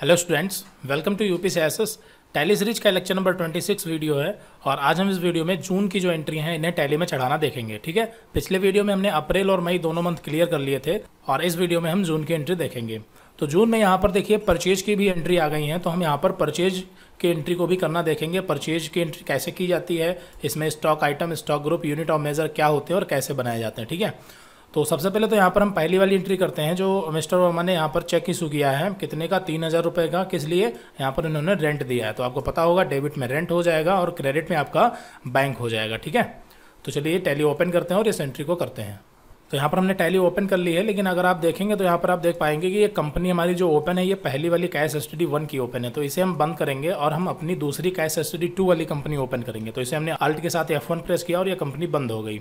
Hello students welcome to U P C S S Tally series का lecture number 26 video है और आज हम इस वीडियो में जून की जो एंट्री हैं इन्हें टैली में चढ़ाना देखेंगे ठीक है पिछले वीडियो में हमने अप्रैल और मई दोनों मंथ क्लियर कर लिए थे और इस वीडियो में हम जून की एंट्री देखेंगे तो जून में यहाँ पर देखिए परचेज की भी एंट्री आ गई है तो हम यहाँ पर परचेज की एंट्री को भी करना देखेंगे परचेज की एंट्री कैसे की जाती है इसमें stock item stock group unit और मेजर क्या होते हैं और कैसे बनाए जाते हैं ठीक है तो सबसे पहले तो यहाँ पर हम पहली वाली एंट्री करते हैं जो मिस्टर वर्मा ने यहाँ पर चेक इशू किया है कितने का तीन हज़ार रुपये का किस लिए यहाँ पर इन्होंने रेंट दिया है तो आपको पता होगा डेबिट में रेंट हो जाएगा और क्रेडिट में आपका बैंक हो जाएगा ठीक है तो चलिए टैली ओपन करते हैं और इस एंट्री को करते हैं तो यहाँ पर हमने टैली ओपन कर ली है लेकिन अगर आप देखेंगे तो यहाँ पर आप देख पाएंगे कि ये कंपनी हमारी जो ओपन है ये पहली वाली कैश एस टी वन की ओपन है तो इसे हम बंद करेंगे और हम अपनी दूसरी कैश एस टी टू वाली कंपनी ओपन करेंगे तो इसे हमने अल्ट के साथ एफ वन प्रेस किया और ये कंपनी बंद हो गई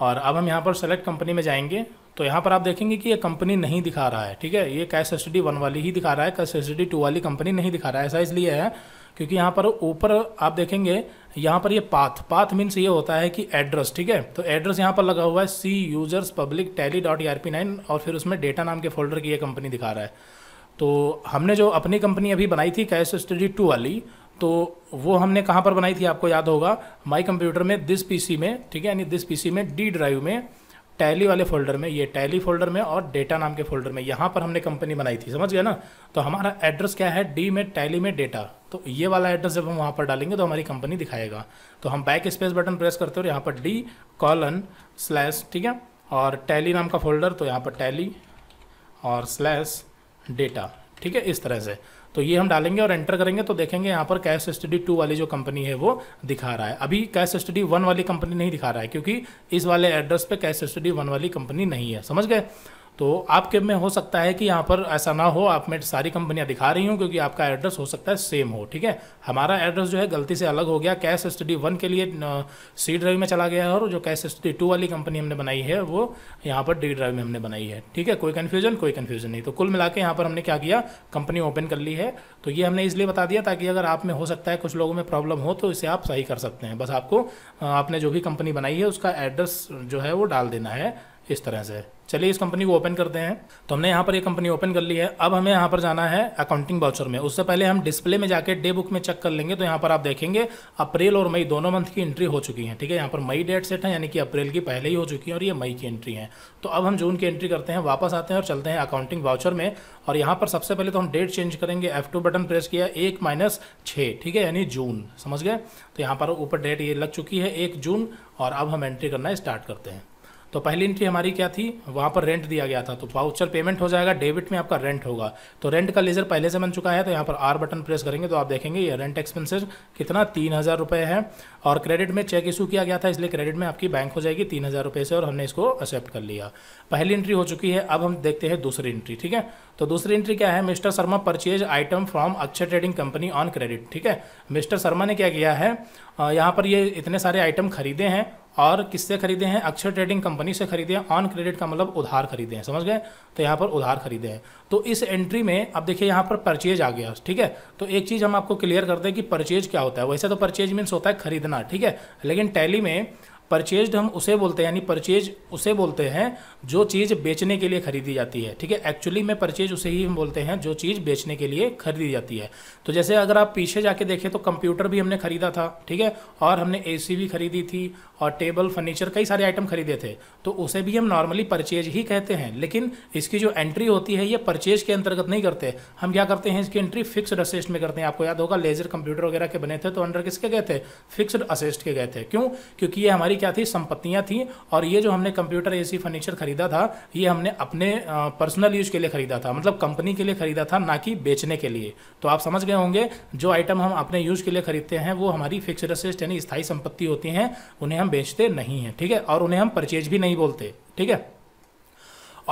और अब हम यहाँ पर सेलेक्ट कंपनी में जाएंगे तो यहाँ पर आप देखेंगे कि ये कंपनी नहीं दिखा रहा है ठीक है ये कैश एस वन वाली ही दिखा रहा है कैश एस टू वाली कंपनी नहीं दिखा रहा है ऐसा इसलिए है क्योंकि यहाँ पर ऊपर आप देखेंगे यहाँ पर ये पाथ पाथ मीन्स ये होता है कि एड्रेस ठीक है तो एड्रेस यहाँ पर लगा हुआ है C users public Tally dot E R P nine और फिर उसमें डेटा नाम के फोल्डर की ये कंपनी दिखा रहा है तो हमने जो अपनी कंपनी अभी बनाई थी कैश स्टडी टू वाली तो वो हमने कहाँ पर बनाई थी आपको याद होगा माई कंप्यूटर में दिस पीसी में ठीक है यानी दिस पीसी में डी ड्राइव में टैली वाले फोल्डर में ये टैली फोल्डर में और डेटा नाम के फोल्डर में यहाँ पर हमने कंपनी बनाई थी समझ गया ना तो हमारा एड्रेस क्या है डी में टैली में डेटा तो ये वाला एड्रेस जब हम वहाँ पर डालेंगे तो हमारी कंपनी दिखाएगा तो हम बैक स्पेस बटन प्रेस करते हो यहाँ पर डी कॉलन स्लैश ठीक है और टैली नाम का फोल्डर तो यहाँ पर टैली और स्लैश डेटा ठीक है इस तरह से तो ये हम डालेंगे और एंटर करेंगे तो देखेंगे यहाँ पर कैश स्टडी टू वाली जो कंपनी है वो दिखा रहा है अभी कैश स्टडी वन वाली कंपनी नहीं दिखा रहा है क्योंकि इस वाले एड्रेस पे कैश स्टडी वन वाली कंपनी नहीं है समझ गए तो आपके में हो सकता है कि यहाँ पर ऐसा ना हो आप में सारी कंपनियाँ दिखा रही हूँ क्योंकि आपका एड्रेस हो सकता है सेम हो ठीक है हमारा एड्रेस जो है गलती से अलग हो गया कैश स्टडी वन के लिए सी ड्राइव में चला गया है और जो कैश स्टडी टू वाली कंपनी हमने बनाई है वो यहाँ पर डी ड्राइव में हमने बनाई है ठीक है कोई कन्फ्यूजन कोई कन्फ्यूजन नहीं तो कुल मिला के यहाँ पर हमने क्या किया कंपनी ओपन कर ली है तो ये हमने इसलिए बता दिया ताकि अगर आप में हो सकता है कुछ लोगों में प्रॉब्लम हो तो इसे आप सही कर सकते हैं बस आपको आपने जो भी कंपनी बनाई है उसका एड्रेस जो है वो डाल देना है इस तरह से चलिए इस कंपनी को ओपन करते हैं तो हमने यहाँ पर ये कंपनी ओपन कर ली है अब हमें यहाँ पर जाना है अकाउंटिंग बाउचर में उससे पहले हम डिस्प्ले में जाके डे बुक में चेक कर लेंगे तो यहाँ पर आप देखेंगे अप्रैल और मई दोनों मंथ की एंट्री हो चुकी है ठीक है यहाँ पर मई डेट सेट है यानी कि अप्रैल की पहले ही हो चुकी है और ये मई की एंट्री है तो अब हम जून की एंट्री करते हैं वापस आते हैं और चलते हैं अकाउंटिंग बाउचर में और यहाँ पर सबसे पहले तो हम डेट चेंज करेंगे एफ बटन प्रेस किया एक माइनस छः ठीक है यानी जून समझ गए तो यहाँ पर ऊपर डेट ये लग चुकी है एक जून और अब हम एंट्री करना स्टार्ट करते हैं तो पहली एंट्री हमारी क्या थी वहाँ पर रेंट दिया गया था तो वाउचर पेमेंट हो जाएगा डेबिट में आपका रेंट होगा तो रेंट का लेजर पहले से बन चुका है तो यहाँ पर आर बटन प्रेस करेंगे तो आप देखेंगे ये रेंट एक्सपेंसेस कितना तीन हज़ार रुपये है और क्रेडिट में चेक इशू किया गया था इसलिए क्रेडिट में आपकी बैंक हो जाएगी तीन हज़ार रुपये से और हमने इसको एक्सेप्ट कर लिया पहली एंट्री हो चुकी है अब हम देखते हैं दूसरी एंट्री ठीक है तो दूसरी एंट्री क्या है mister Sharma purchase item from Akshay trading company on credit ठीक है मिस्टर शर्मा ने क्या किया है यहाँ पर ये इतने सारे आइटम खरीदे हैं और किससे खरीदे हैं अक्षर ट्रेडिंग कंपनी से खरीदे हैं ऑन क्रेडिट का मतलब उधार खरीदे हैं समझ गए तो यहाँ पर उधार खरीदे हैं तो इस एंट्री में अब देखिए यहाँ पर परचेज आ गया ठीक है तो एक चीज़ हम आपको क्लियर कर दें कि परचेज क्या होता है वैसे तो परचेज मीन्स होता है खरीदना ठीक है लेकिन टैली में परचेज हम उसे बोलते हैं यानी परचेज उसे बोलते हैं जो चीज़ बेचने के लिए खरीदी जाती है ठीक है एक्चुअली में परचेज उसे ही हम बोलते हैं जो चीज़ बेचने के लिए खरीदी जाती है तो जैसे अगर आप पीछे जाके देखें तो कंप्यूटर भी हमने खरीदा था ठीक है और हमने ए भी खरीदी थी और टेबल फर्नीचर कई सारे आइटम खरीदे थे तो उसे भी हम नॉर्मली परचेज ही कहते हैं लेकिन इसकी जो एंट्री होती है ये परचेज के अंतर्गत नहीं करते हम क्या करते हैं इसकी एंट्री फिक्सड असिस्ट में करते हैं आपको याद होगा लेजर कंप्यूटर वगैरह के बने थे तो अंडर किसके गए थे फिक्सड असिस्ट के गए थे क्यों क्योंकि ये हमारी क्या थी संपत्तियां थी और ये जो हमने कंप्यूटर एसी फर्नीचर खरीदा था ये हमने अपने पर्सनल यूज के लिए खरीदा था मतलब कंपनी के लिए खरीदा था ना कि बेचने के लिए तो आप समझ गए होंगे जो आइटम हम अपने यूज के लिए खरीदते हैं वो हमारी फिक्स रसेस्ट यानी स्थायी संपत्ति होती हैं उन्हें हम बेचते नहीं हैं ठीक है और उन्हें हम परचेज भी नहीं बोलते ठीक है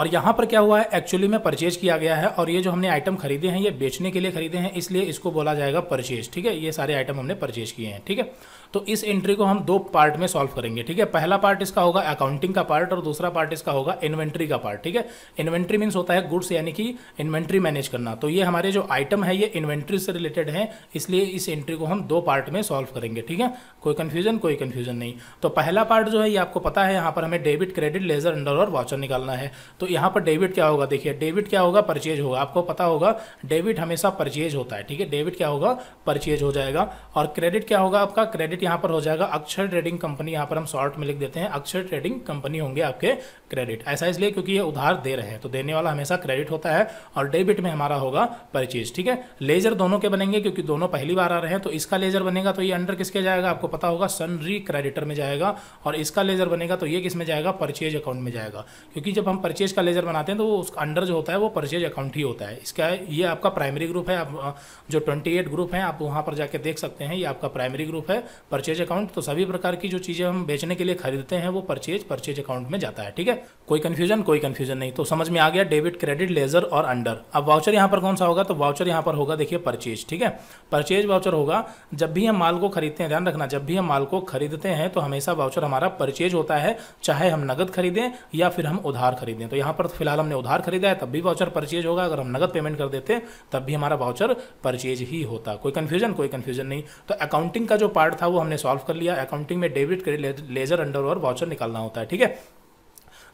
और यहाँ पर क्या हुआ है एक्चुअली में परचेज किया गया है और ये जो हमने आइटम खरीदे हैं ये बेचने के लिए खरीदे हैं इसलिए इसको बोला जाएगा परचेज ठीक है ये सारे आइटम हमने परचेज किए हैं ठीक है थीके? तो इस एंट्री को हम दो पार्ट में सॉल्व करेंगे ठीक है पहला पार्ट इसका होगा अकाउंटिंग का पार्ट और दूसरा पार्ट इसका होगा इन्वेंट्री का पार्ट ठीक है इन्वेंट्री मीन्स होता है गुड्स यानी कि इन्वेंट्री मैनेज करना तो ये हमारे जो आइटम है ये इन्वेंट्री से रिलेटेड है इसलिए इस एंट्री को हम दो पार्ट में सॉल्व करेंगे ठीक है कोई कन्फ्यूजन कोई कन्फ्यूजन नहीं तो पहला पार्ट जो है ये आपको पता है यहाँ पर हमें डेबिट क्रेडिट लेजर अंडर और वाचर निकालना है तो यहाँ पर डेबिट क्या होगा देखिए डेबिट क्या होगा परचेज होगा आपको पता होगा डेबिट हमेशा परचेज होता है ठीक है डेबिट क्या होगा परचेज हो जाएगा और क्रेडिट क्या होगा आपका क्रेडिट क्रेडिट यहाँ पर हो जाएगा अक्षर ट्रेडिंग कंपनी यहाँ पर हम शॉर्ट में लिख देते हैं अक्षर ट्रेडिंग कंपनी होंगे आपके क्रेडिट ऐसा इसलिए क्योंकि ये उधार दे रहे हैं तो देने वाला हमेशा क्रेडिट होता है और डेबिट में हमारा होगा परचेज ठीक है लेजर दोनों के बनेंगे क्योंकि दोनों पहली बार आ रहे हैं तो इसका लेजर बनेगा तो ये अंडर किसके जाएगा आपको पता होगा सनरी क्रेडिटर में जाएगा और इसका लेजर बनेगा तो ये किस में जाएगा परचेज अकाउंट में जाएगा क्योंकि जब हम परचेज का लेजर बनाते हैं तो उसका अंडर जो होता है वो परचेज अकाउंट ही होता है इसका ये आपका प्राइमरी ग्रुप है आप जो ट्वेंटी ग्रुप है आप वहाँ पर जाके देख सकते हैं ये आपका प्राइमरी ग्रुप है परचेज अकाउंट तो सभी प्रकार की जो चीज़ें हम बेचने के लिए खरीदते हैं वो परचेज परचेज अकाउंट में जाता है ठीक है कोई कन्फ्यूजन कोई कन्फ्यूजन नहीं तो समझ में आ गया डेबिट क्रेडिट लेजर और अंडर अब वाउचर यहाँ पर कौन सा होगा तो वाउचर यहाँ पर होगा देखिए परचेज ठीक है परचेज वाउचर होगा जब भी हम माल को खरीदते हैं ध्यान रखना जब भी हम माल को खरीदते हैं तो हमेशा वाउचर हमारा परचेज होता है चाहे हम नगद खरीदें या फिर हम उधार खरीदें तो यहाँ पर तो फिलहाल हमने उधार खरीदा है तब भी वाउचर परचेज होगा अगर हम नगद पेमेंट कर देते तब भी हमारा वाउचर परचेज ही होता कोई कन्फ्यूजन कोई कन्फ्यूजन नहीं तो अकाउंटिंग का जो पार्ट था वो हमने सॉल्व कर लिया अकाउंटिंग में डेबिट क्रेडिट लेजर अंडर और वाउचर निकालना होता है ठीक है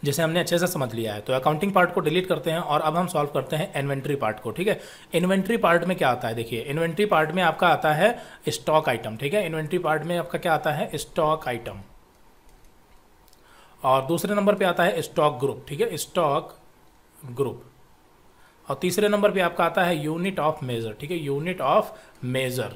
जिसे हमने अच्छे से समझ लिया है तो अकाउंटिंग पार्ट को डिलीट करते हैं और अब हम सॉल्व करते हैं इन्वेंट्री पार्ट को ठीक है इन्वेंट्री पार्ट में क्या आता है देखिए इन्वेंट्री पार्ट में आपका आता है स्टॉक आइटम ठीक है इन्वेंट्री पार्ट में आपका क्या आता है स्टॉक आइटम और दूसरे नंबर पे आता है स्टॉक ग्रुप ठीक है स्टॉक ग्रुप और तीसरे नंबर पे आपका आता है यूनिट ऑफ मेजर ठीक है यूनिट ऑफ मेजर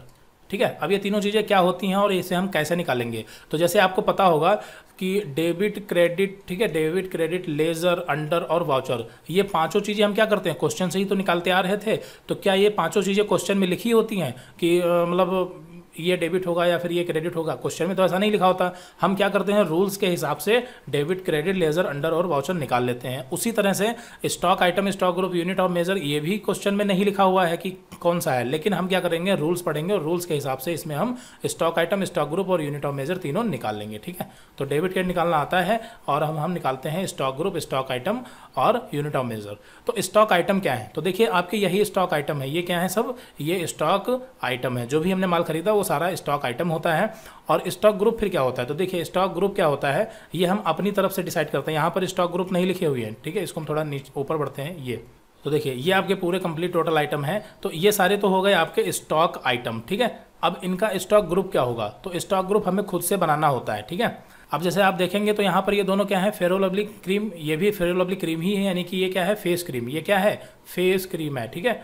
ठीक है अब ये तीनों चीज़ें क्या होती हैं और इसे हम कैसे निकालेंगे तो जैसे आपको पता होगा कि डेबिट क्रेडिट ठीक है डेबिट क्रेडिट लेजर अंडर और वाउचर ये पांचों चीज़ें हम क्या करते हैं क्वेश्चन से ही तो निकालते आ रहे थे तो क्या ये पांचों चीज़ें क्वेश्चन में लिखी होती हैं कि मतलब ये डेबिट होगा या फिर ये क्रेडिट होगा क्वेश्चन में तो ऐसा नहीं लिखा होता हम क्या करते हैं रूल्स के हिसाब से डेबिट क्रेडिट लेजर अंडर और वाउचर निकाल लेते हैं उसी तरह से stock item stock group unit और मेजर ये भी क्वेश्चन में नहीं लिखा हुआ है कि कौन सा है लेकिन हम क्या करेंगे रूल्स पढ़ेंगे और रूल्स के हिसाब से इसमें हम स्टॉक आइटम स्टॉक ग्रुप और यूनिट ऑफ मेजर तीनों निकाल लेंगे ठीक है तो डेबिट क्रेडिट निकालना आता है और हम हम निकालते हैं स्टॉक ग्रुप स्टॉक आइटम और यूनिट ऑफ मेजर तो स्टॉक आइटम क्या है तो देखिए आपके यही स्टॉक आइटम है ये क्या है सब ये स्टॉक आइटम है जो भी हमने माल खरीदा वो सारा स्टॉक आइटम होता है और स्टॉक ग्रुप फिर क्या होता है तो देखिए स्टॉक ग्रुप क्या होता है ये हम अपनी तरफ से डिसाइड करते हैं यहाँ पर स्टॉक ग्रुप नहीं लिखे हुए हैं ठीक है इसको हम थोड़ा ऊपर बढ़ते हैं ये तो देखिए ये आपके पूरे कंप्लीट टोटल आइटम है तो ये सारे तो हो गए आपके स्टॉक आइटम ठीक है अब इनका स्टॉक ग्रुप क्या होगा तो स्टॉक ग्रुप हमें खुद से बनाना होता है ठीक है अब जैसे आप देखेंगे तो यहाँ पर ये दोनों क्या है फेरोलब्लिक क्रीम ये भी फेरोलब्लिक क्रीम ही है यानी कि ये क्या है फेस क्रीम ये क्या है फेस क्रीम है ठीक है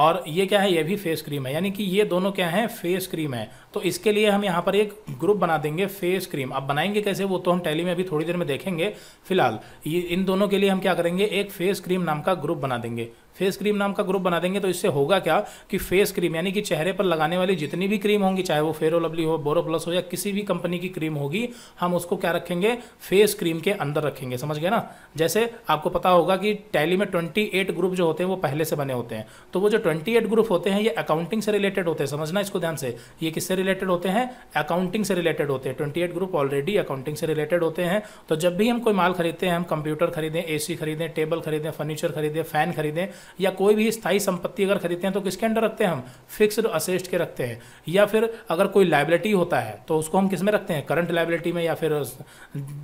और ये क्या है ये भी फेस क्रीम है यानी कि ये दोनों क्या हैं फेस क्रीम है तो इसके लिए हम यहाँ पर एक ग्रुप बना देंगे फेस क्रीम अब बनाएंगे कैसे वो तो हम टैली में अभी थोड़ी देर में देखेंगे फिलहाल ये इन दोनों के लिए हम क्या करेंगे एक फेस क्रीम नाम का ग्रुप बना देंगे फेस क्रीम नाम का ग्रुप बना देंगे तो इससे होगा क्या कि फेस क्रीम यानी कि चेहरे पर लगाने वाली जितनी भी क्रीम होंगी चाहे वो फेरो लवली हो बोरो प्लस हो या किसी भी कंपनी की क्रीम होगी हम उसको क्या रखेंगे फेस क्रीम के अंदर रखेंगे समझ गए ना जैसे आपको पता होगा कि टैली में ट्वेंटी एट ग्रुप जो होते हैं वो पहले से बने होते हैं तो वो जो ट्वेंटी एट ग्रुप होते हैं ये अकाउंटिंग से रिलेटेड होते हैं समझना इसको ध्यान से ये किससे रिलेटेड होते हैं अकाउंटिंग से रिलेटेड होते हैं twenty eight group already accounting से रिलेटेड होते हैं तो जब भी हम कोई माल खरीदते हैं हम कंप्यूटर खरीदें ए खरीदें टेबल खरीदें फर्नीचर खरीदें फैन खरीदें या कोई भी स्थायी संपत्ति अगर खरीदते हैं तो किसके अंडर रखते हैं हम फिक्स्ड असेस्ट के रखते हैं या फिर अगर कोई लाइबिलिटी होता है तो उसको हम किस में रखते हैं करंट लाइबिलिटी में या फिर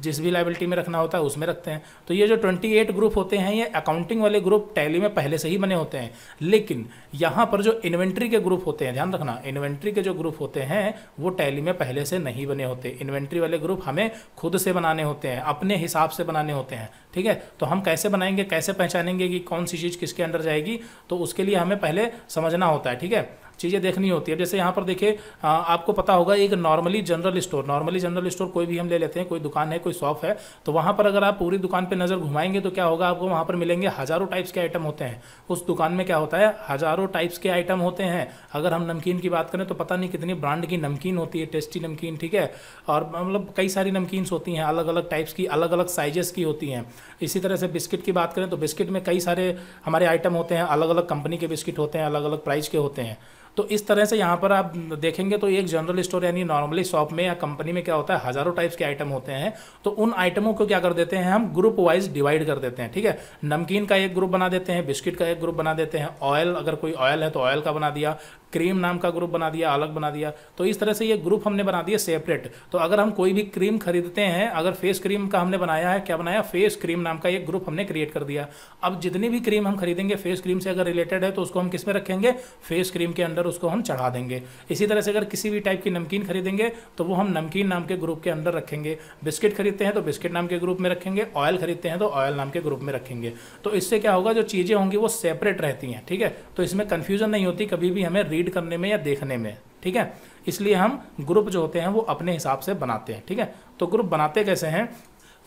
जिस भी लाइबिलिटी में रखना होता है उसमें रखते हैं तो ये जो ट्वेंटी ग्रुप होते हैं ये अकाउंटिंग वाले ग्रुप टैली में पहले से ही बने होते हैं लेकिन यहाँ पर जो इन्वेंट्री के ग्रुप होते हैं ध्यान रखना इन्वेंट्री के जो ग्रुप होते हैं वो टैली में पहले से नहीं बने होते इन्वेंट्री वाले ग्रुप हमें खुद से बनाने होते हैं अपने हिसाब से बनाने होते हैं ठीक है तो हम कैसे बनाएंगे कैसे पहचानेंगे कि कौन सी चीज़ किसके अंडर जाएगी तो उसके लिए हमें पहले समझना होता है ठीक है चीज़ें देखनी होती है जैसे यहाँ पर देखिए आपको पता होगा एक normally general store normally general store कोई भी हम ले लेते हैं कोई दुकान है कोई शॉप है तो वहाँ पर अगर आप पूरी दुकान पर नज़र घुमाएंगे तो क्या होगा आपको वहाँ पर मिलेंगे हज़ारों टाइप्स के आइटम होते हैं उस दुकान में क्या होता है हज़ारों टाइप्स के आइटम होते हैं अगर हम नमकीन की बात करें तो पता नहीं कितनी ब्रांड की नमकीन होती है टेस्टी नमकीन ठीक है और मतलब कई सारी नमकीन्स होती हैं अलग अलग टाइप्स की अलग अलग साइजेस की होती हैं इसी तरह से बिस्किट की बात करें तो बिस्किट में कई सारे हमारे आइटम होते हैं अलग अलग कंपनी के बिस्किट होते हैं अलग अलग प्राइस के होते हैं तो इस तरह से यहाँ पर आप देखेंगे तो एक जनरल स्टोर यानी नॉर्मली शॉप में या कंपनी में क्या होता है हज़ारों टाइप्स के आइटम होते हैं तो उन आइटमों को क्या कर देते हैं हम ग्रुप वाइज डिवाइड कर देते हैं ठीक है नमकीन का एक ग्रुप बना देते हैं बिस्किट का एक ग्रुप बना देते हैं ऑयल अगर कोई ऑयल है तो ऑयल का बना दिया क्रीम नाम का ग्रुप बना दिया अलग बना दिया तो इस तरह से ये ग्रुप हमने बना दिया सेपरेट तो अगर हम कोई भी क्रीम खरीदते हैं अगर फेस क्रीम का हमने बनाया है क्या बनाया फेस क्रीम नाम का एक ग्रुप हमने क्रिएट कर दिया अब जितनी भी क्रीम हम खरीदेंगे फेस क्रीम से अगर रिलेटेड है तो उसको हम किस में रखेंगे फेस क्रीम के अंदर उसको हम चढ़ा देंगे इसी तरह से अगर किसी भी टाइप की नमकीन खरीदेंगे तो वो हम नमकीन नाम के ग्रुप के अंदर रखेंगे बिस्किट खरीदते हैं तो बिस्किट नाम के ग्रुप में रखेंगे ऑयल खरीदते हैं तो ऑयल नाम के ग्रुप में रखेंगे तो इससे क्या होगा जो चीज़ें होंगी वो सेपरेट रहती हैं ठीक है तो इसमें कन्फ्यूजन नहीं होती कभी भी हमें रीड करने में या देखने में ठीक है इसलिए हम ग्रुप जो होते हैं वो अपने हिसाब से बनाते हैं ठीक है तो ग्रुप बनाते कैसे हैं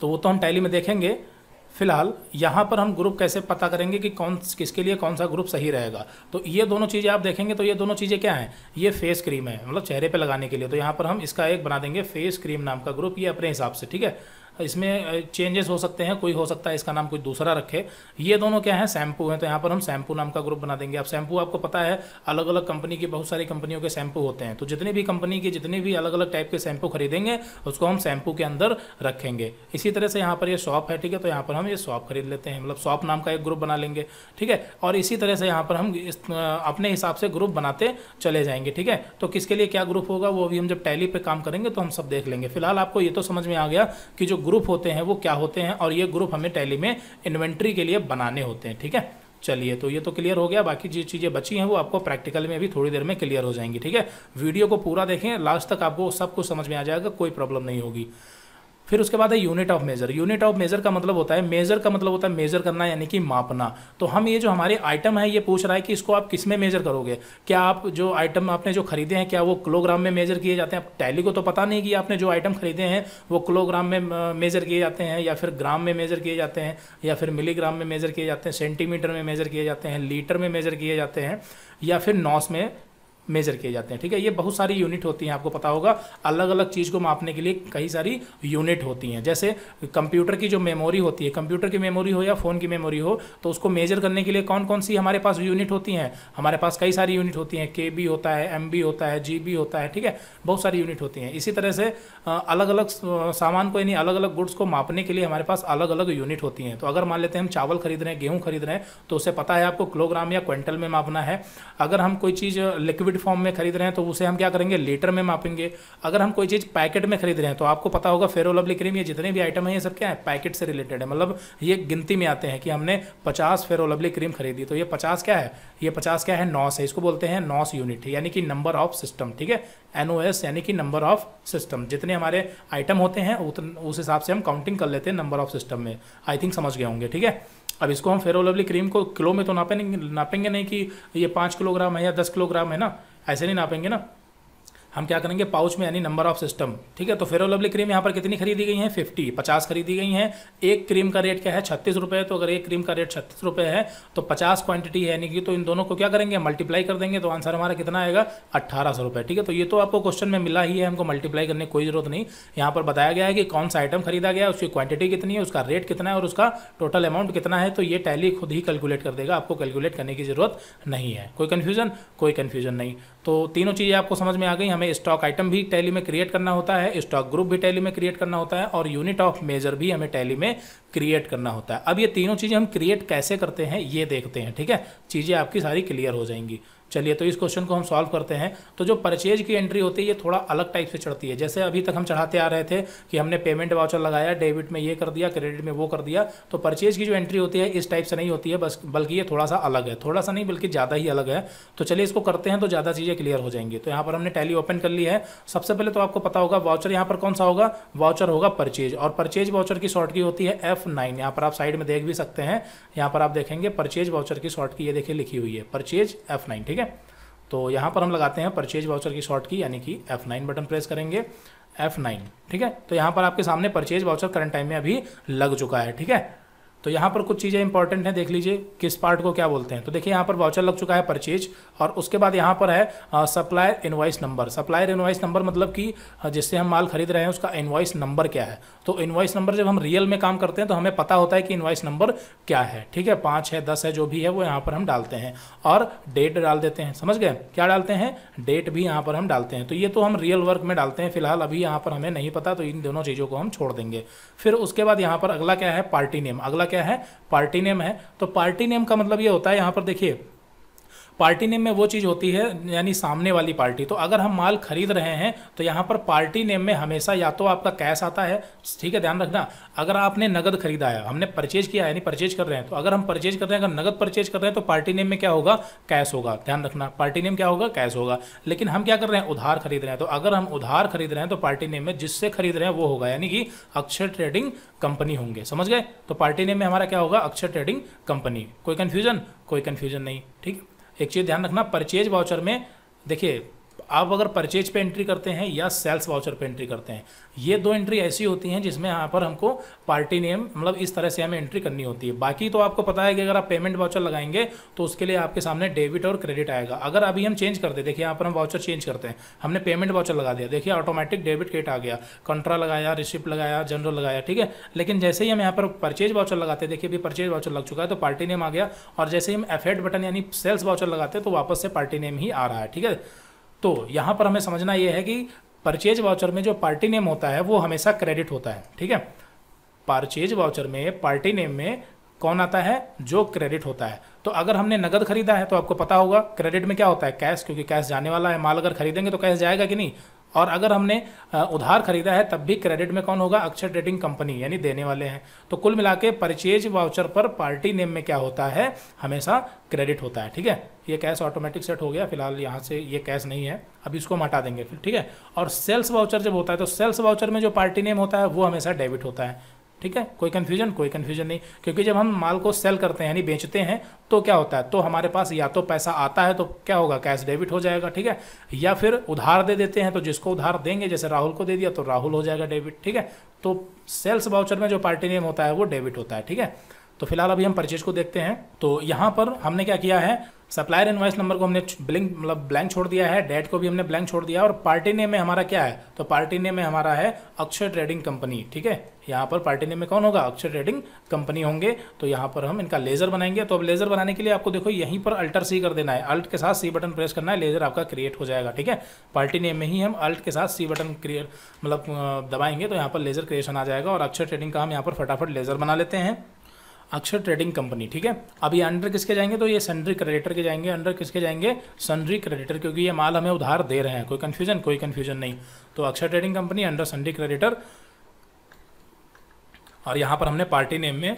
तो वो तो हम टैली में देखेंगे फिलहाल यहाँ पर हम ग्रुप कैसे पता करेंगे कि कौन किसके लिए कौन सा ग्रुप सही रहेगा तो ये दोनों चीज़ें आप देखेंगे तो ये दोनों चीज़ें क्या हैं ये फेस क्रीम है मतलब चेहरे पे लगाने के लिए तो यहाँ पर हम इसका एक बना देंगे फेस क्रीम नाम का ग्रुप ये अपने हिसाब से ठीक है इसमें चेंजेस हो सकते हैं कोई हो सकता है इसका नाम कोई दूसरा रखे ये दोनों क्या है शैम्पू हैं तो यहाँ पर हम शैम्पू नाम का ग्रुप बना देंगे अब शैम्पू आपको पता है अलग अलग कंपनी की बहुत सारी कंपनियों के शैम्पू होते हैं तो जितनी भी कंपनी के जितने भी अलग अलग टाइप के शैम्पू खरीदेंगे उसको हम शैम्पू के अंदर रखेंगे इसी तरह से यहाँ पर ये शॉप है ठीक है तो यहाँ पर हम ये शॉप खरीद लेते हैं मतलब शॉप नाम का एक ग्रुप बना लेंगे ठीक है और इसी तरह से यहाँ पर हम अपने हिसाब से ग्रुप बनाते चले जाएंगे ठीक है तो किसके लिए क्या ग्रुप होगा वो भी हम जब टैली पर काम करेंगे तो हम सब देख लेंगे फिलहाल आपको ये तो समझ में आ गया कि जो ग्रुप होते हैं वो क्या होते हैं और ये ग्रुप हमें टैली में इन्वेंट्री के लिए बनाने होते हैं ठीक है चलिए तो ये तो क्लियर हो गया बाकी जो चीज़ें बची हैं वो आपको प्रैक्टिकल में भी थोड़ी देर में क्लियर हो जाएंगी ठीक है वीडियो को पूरा देखें लास्ट तक आपको सब कुछ समझ में आ जाएगा कोई प्रॉब्लम नहीं होगी फिर उसके बाद है unit of measure unit of measure का मतलब होता है मेजर का मतलब होता है मेजर करना यानी कि मापना तो हम ये जो हमारे आइटम है ये पूछ रहा है कि इसको आप किस में मेजर करोगे क्या आप जो आइटम आपने जो खरीदे हैं क्या वो किलोग्राम में मेजर किए जाते हैं टैली को तो पता नहीं कि आपने जो आइटम खरीदे हैं वो किलोग्राम में मेजर किए जाते हैं या फिर ग्राम में मेजर किए जाते हैं या फिर मिलीग्राम में मेजर किए जाते हैं सेंटीमीटर में मेजर किए जाते हैं लीटर में मेजर किए जाते हैं या फिर नॉस में मेजर किए जाते हैं ठीक है ये बहुत सारी यूनिट होती हैं आपको पता होगा अलग अलग चीज़ को मापने के लिए कई सारी यूनिट होती हैं जैसे कंप्यूटर की जो मेमोरी होती है कंप्यूटर की मेमोरी हो या फ़ोन की मेमोरी हो तो उसको मेजर करने के लिए कौन कौन सी हमारे पास यूनिट होती हैं हमारे पास कई सारी यूनिट होती हैं के बी होता है एम बी होता है जी बी होता है ठीक है बहुत सारी यूनिट होती हैं इसी तरह से अलग अलग सामान को यानी अलग अलग गुड्स को मापने के लिए हमारे पास अलग अलग यूनिट होती हैं तो अगर मान लेते हैं हम चावल खरीद रहे हैं गेहूँ खरीद रहे हैं तो उसे पता है आपको किलोग्राम या क्विंटल में मापना है अगर हम कोई चीज़ लिक्विड लिक्विड फॉर्म में खरीद रहे हैं तो उसे हम क्या करेंगे लीटर में मापेंगे अगर हम कोई चीज़ पैकेट में खरीद रहे हैं तो आपको पता होगा फेरो लवली क्रीम ये जितने भी आइटम है ये सब क्या है पैकेट से रिलेटेड है मतलब ये गिनती में आते हैं कि हमने पचास फेरो लवली क्रीम खरीदी तो ये पचास क्या है ये पचास क्या है नॉस है इसको बोलते हैं नॉस यूनिट यानी कि नंबर ऑफ सिस्टम ठीक है एन यानी कि नंबर ऑफ सिस्टम जितने हमारे आइटम होते हैं उस हिसाब से हम काउंटिंग कर लेते हैं नंबर ऑफ सिस्टम में आई थिंक समझ गए होंगे ठीक है अब इसको हम फेरो लवली क्रीम को किलो में तो नापेंगे नापेंगे नहीं कि ये पाँच किलोग्राम है या दस किलोग्राम है ना ऐसे नहीं नापेंगे ना हम क्या करेंगे पाउच में यानी नंबर ऑफ सिस्टम ठीक है तो फेरो लवली क्रीम यहाँ पर कितनी खरीदी गई है फिफ्टी पचास खरीदी गई हैं एक क्रीम का रेट क्या है छत्तीस रुपये तो अगर एक क्रीम का रेट छत्तीस रुपये है तो पचास क्वांटिटी है यानी कि तो इन दोनों को क्या करेंगे मल्टीप्लाई कर देंगे तो आंसर हमारा कितना आएगा अट्ठारह सौ रुपये ठीक है तो ये तो आपको क्वेश्चन में मिला ही है हमको मल्टीप्लाई करने की कोई जरूरत नहीं यहाँ पर बताया गया है कि कौन सा आइटम खरीदा गया उसकी क्वांटिटी कितनी है उसका रेट कितना है और उसका टोटल अमाउंट कितना है तो ये टैली खुद ही कैलकुलेट कर देगा आपको कैलकुलेट करने की जरूरत नहीं है कोई कन्फ्यूजन कोई कन्फ्यूजन नहीं तो तीनों चीज़ें आपको समझ में आ गई हमें स्टॉक आइटम भी टैली में क्रिएट करना होता है स्टॉक ग्रुप भी टैली में क्रिएट करना होता है और यूनिट ऑफ मेजर भी हमें टैली में क्रिएट करना होता है अब ये तीनों चीज़ें हम क्रिएट कैसे करते हैं ये देखते हैं ठीक है चीज़ें आपकी सारी क्लियर हो जाएंगी चलिए तो इस क्वेश्चन को हम सॉल्व करते हैं तो जो परचेज की एंट्री होती है ये थोड़ा अलग टाइप से चढ़ती है जैसे अभी तक हम चढ़ाते आ रहे थे कि हमने पेमेंट वाउचर लगाया डेबिट में ये कर दिया क्रेडिट में वो कर दिया तो परचेज की जो एंट्री होती है इस टाइप से नहीं होती है बस बल्कि ये थोड़ा सा अलग है थोड़ा सा नहीं बल्कि ज़्यादा ही अलग है तो चलिए इसको करते हैं तो ज़्यादा चीज़ें क्लियर हो जाएंगी तो यहाँ पर हमने टैली ओपन कर ली है सबसे पहले तो आपको पता होगा वाउचर यहाँ पर कौन सा होगा वाउचर होगा परचेज और परचेज वाउचर की शॉर्ट की होती है एफ नाइन यहाँ पर आप साइड में देख भी सकते हैं यहाँ पर आप देखेंगे परचेज वाउचर की शॉर्ट की ये देखिए लिखी हुई है परचेज एफ नाइन ठीक है है तो यहाँ पर हम लगाते हैं परचेज वाउचर की शॉर्ट की यानी कि F9 बटन प्रेस करेंगे F9 ठीक है तो यहाँ पर आपके सामने परचेज वाउचर करंट टाइम में अभी लग चुका है ठीक है तो यहाँ पर कुछ चीज़ें इंपॉर्टेंट हैं देख लीजिए किस पार्ट को क्या बोलते हैं तो देखिए यहाँ पर वाउचर लग चुका है परचेज और उसके बाद यहाँ पर है supplier invoice number supplier invoice number मतलब कि जिससे हम माल खरीद रहे हैं उसका इन्वाइस नंबर क्या है तो इन्वाइस नंबर जब हम रियल में काम करते हैं तो हमें पता होता है कि इन्वाइस नंबर क्या है ठीक है पाँच है दस है जो भी है वो यहाँ पर हम डालते हैं और डेट डाल देते हैं समझ गए क्या डालते हैं डेट भी यहाँ पर हम डालते हैं तो ये तो हम रियल वर्क में डालते हैं फिलहाल अभी यहाँ पर हमें नहीं पता तो इन दोनों चीज़ों को हम छोड़ देंगे फिर उसके बाद यहाँ पर अगला क्या है पार्टी नेम अगला क्या है पार्टी नेम है तो पार्टी नेम का मतलब ये होता है यहाँ पर देखिए पार्टी नेम में वो चीज़ होती है यानी सामने वाली पार्टी तो अगर हम माल खरीद रहे हैं तो यहाँ पर पार्टी नेम में हमेशा या तो आपका कैश आता है ठीक है ध्यान रखना अगर आपने नगद खरीदा है हमने परचेज किया यानी परचेज कर रहे हैं तो अगर हम परचेज कर रहे हैं अगर नगद परचेज कर रहे हैं तो पार्टी नेम में क्या होगा कैश होगा ध्यान रखना पार्टी नेम क्या होगा कैश होगा लेकिन हम क्या कर रहे हैं उधार खरीद रहे हैं तो अगर हम उधार खरीद रहे हैं तो पार्टी नेम में जिससे खरीद रहे हैं वो होगा यानी कि अक्षर ट्रेडिंग कंपनी होंगे समझ गए तो पार्टी नेम में हमारा क्या होगा अक्षर ट्रेडिंग कंपनी कोई कन्फ्यूजन कोई कन्फ्यूजन नहीं ठीक है एक चीज़ ध्यान रखना परचेज वाउचर में देखिए आप अगर परचेज पे एंट्री करते हैं या सेल्स वाउचर पे एंट्री करते हैं ये दो एंट्री ऐसी होती हैं जिसमें यहाँ पर हमको पार्टी नेम मतलब इस तरह से हमें एंट्री करनी होती है बाकी तो आपको पता है कि अगर आप पेमेंट वाउचर लगाएंगे तो उसके लिए आपके सामने डेबिट और क्रेडिट आएगा अगर अभी हम चेंज करते देखिए यहाँ पर हम वाउचर चेंज करते हैं हमने पेमेंट वाउचर लगा दिया देखिए ऑटोमेटिक डेबिट केट आ गया कंट्रा लगाया रिसिप्ट लगाया जनरल लगाया ठीक है लेकिन जैसे ही हम यहाँ पर परचेज वाउचर लगाते हैं देखिए अभी परचेज वाउचर लग चुका है तो पार्टी नेम आ गया और जैसे ही हम एफेड बटन यानी सेल्स वाउचर लगाते हैं तो वापस से पार्टी नेम ही आ रहा है ठीक है तो यहाँ पर हमें समझना यह है कि परचेज वाउचर में जो पार्टी नेम होता है वो हमेशा क्रेडिट होता है ठीक है परचेज वाउचर में पार्टी नेम में कौन आता है जो क्रेडिट होता है तो अगर हमने नगद खरीदा है तो आपको पता होगा क्रेडिट में क्या होता है कैश क्योंकि कैश जाने वाला है माल अगर खरीदेंगे तो कैश जाएगा कि नहीं और अगर हमने उधार खरीदा है तब भी क्रेडिट में कौन होगा अक्षर ट्रेडिंग कंपनी यानी देने वाले हैं तो कुल मिला के परचेज वाउचर पर पार्टी नेम में क्या होता है हमेशा क्रेडिट होता है ठीक है ये कैश ऑटोमेटिक सेट हो गया फिलहाल यहाँ से ये कैश नहीं है अब इसको हम हटा देंगे फिर ठीक है और सेल्स वाउचर जब होता है तो सेल्स वाउचर में जो पार्टी नेम होता है वो हमेशा डेबिट होता है ठीक है कोई कन्फ्यूजन कोई कन्फ्यूजन नहीं क्योंकि जब हम माल को सेल करते हैं यानी बेचते हैं तो क्या होता है तो हमारे पास या तो पैसा आता है तो क्या होगा कैश डेबिट हो जाएगा ठीक है या फिर उधार दे देते हैं तो जिसको उधार देंगे जैसे राहुल को दे दिया तो राहुल हो जाएगा डेबिट ठीक है तो सेल्स वाउचर में जो पार्टी नेम होता है वो डेबिट होता है ठीक है तो फिलहाल अभी हम परचेज को देखते हैं तो यहाँ पर हमने क्या किया है सप्लायर इन्वाइस नंबर को हमने ब्लिंक मतलब ब्लैंक छोड़ दिया है डेट को भी हमने ब्लैंक छोड़ दिया और पार्टी नेम में हमारा क्या है तो पार्टी नेम में हमारा है अक्षय ट्रेडिंग कंपनी ठीक है यहाँ पर पार्टी नेम में कौन होगा अक्षय ट्रेडिंग कंपनी होंगे तो यहाँ पर हम इनका लेजर बनाएंगे तो अब लेजर बनाने के लिए आपको देखो यहीं पर अल्टर सी कर देना है अल्ट के साथ सी बटन प्रेस करना है लेजर आपका क्रिएट हो जाएगा ठीक है पार्टी नेम में ही हम अल्ट के साथ सी बटन क्रिएट मतलब दबाएंगे तो यहाँ पर लेजर क्रिएशन आ जाएगा और अक्षय ट्रेडिंग का हम यहाँ पर फटाफट लेजर बना लेते हैं अक्षर ट्रेडिंग कंपनी ठीक है अभी अंडर किसके जाएंगे तो ये सन्ड्री क्रेडिटर के जाएंगे अंडर किसके जाएंगे सन्ड्री क्रेडिटर क्योंकि ये माल हमें उधार दे रहे हैं कोई कन्फ्यूजन कोई कन्फ्यूजन नहीं तो Akshar trading company under sundry creditor और यहाँ पर हमने पार्टी नेम में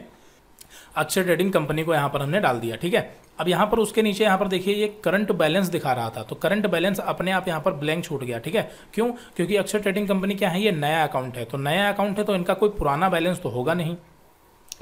अक्षर ट्रेडिंग कंपनी को यहाँ पर हमने डाल दिया ठीक है अब यहाँ पर उसके नीचे यहाँ पर देखिए ये करंट बैलेंस दिखा रहा था तो करंट बैलेंस अपने आप यहाँ पर ब्लैंक छूट गया ठीक है क्यों क्योंकि अक्षर ट्रेडिंग कंपनी क्या है ये नया अकाउंट है तो नया अकाउंट है तो इनका कोई पुराना बैलेंस तो होगा नहीं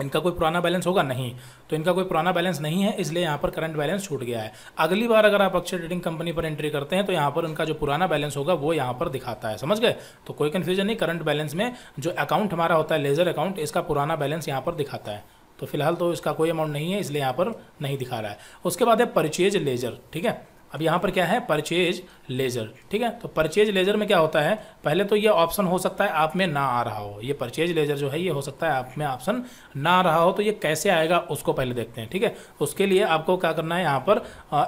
इनका कोई पुराना बैलेंस होगा नहीं तो इनका कोई पुराना बैलेंस नहीं है इसलिए यहाँ पर करंट बैलेंस छूट गया है अगली बार अगर आप अक्षय ट्रेडिंग कंपनी पर एंट्री करते हैं तो यहाँ पर उनका जो पुराना बैलेंस होगा वो यहाँ पर दिखाता है समझ गए तो कोई कन्फ्यूजन नहीं करंट बैलेंस में जो अकाउंट हमारा होता है लेजर अकाउंट इसका पुराना बैलेंस यहाँ पर दिखाता है तो फिलहाल तो इसका कोई अमाउंट नहीं है इसलिए यहाँ पर नहीं दिखा रहा है उसके बाद है परचेज लेजर ठीक है अब यहाँ पर क्या है परचेज लेज़र ठीक है तो परचेज लेज़र में क्या होता है पहले तो ये ऑप्शन हो सकता है आप में ना आ रहा हो ये परचेज लेज़र जो है ये हो सकता है आप में ऑप्शन ना आ रहा हो तो ये कैसे आएगा उसको पहले देखते हैं ठीक है उसके लिए आपको क्या करना है यहाँ पर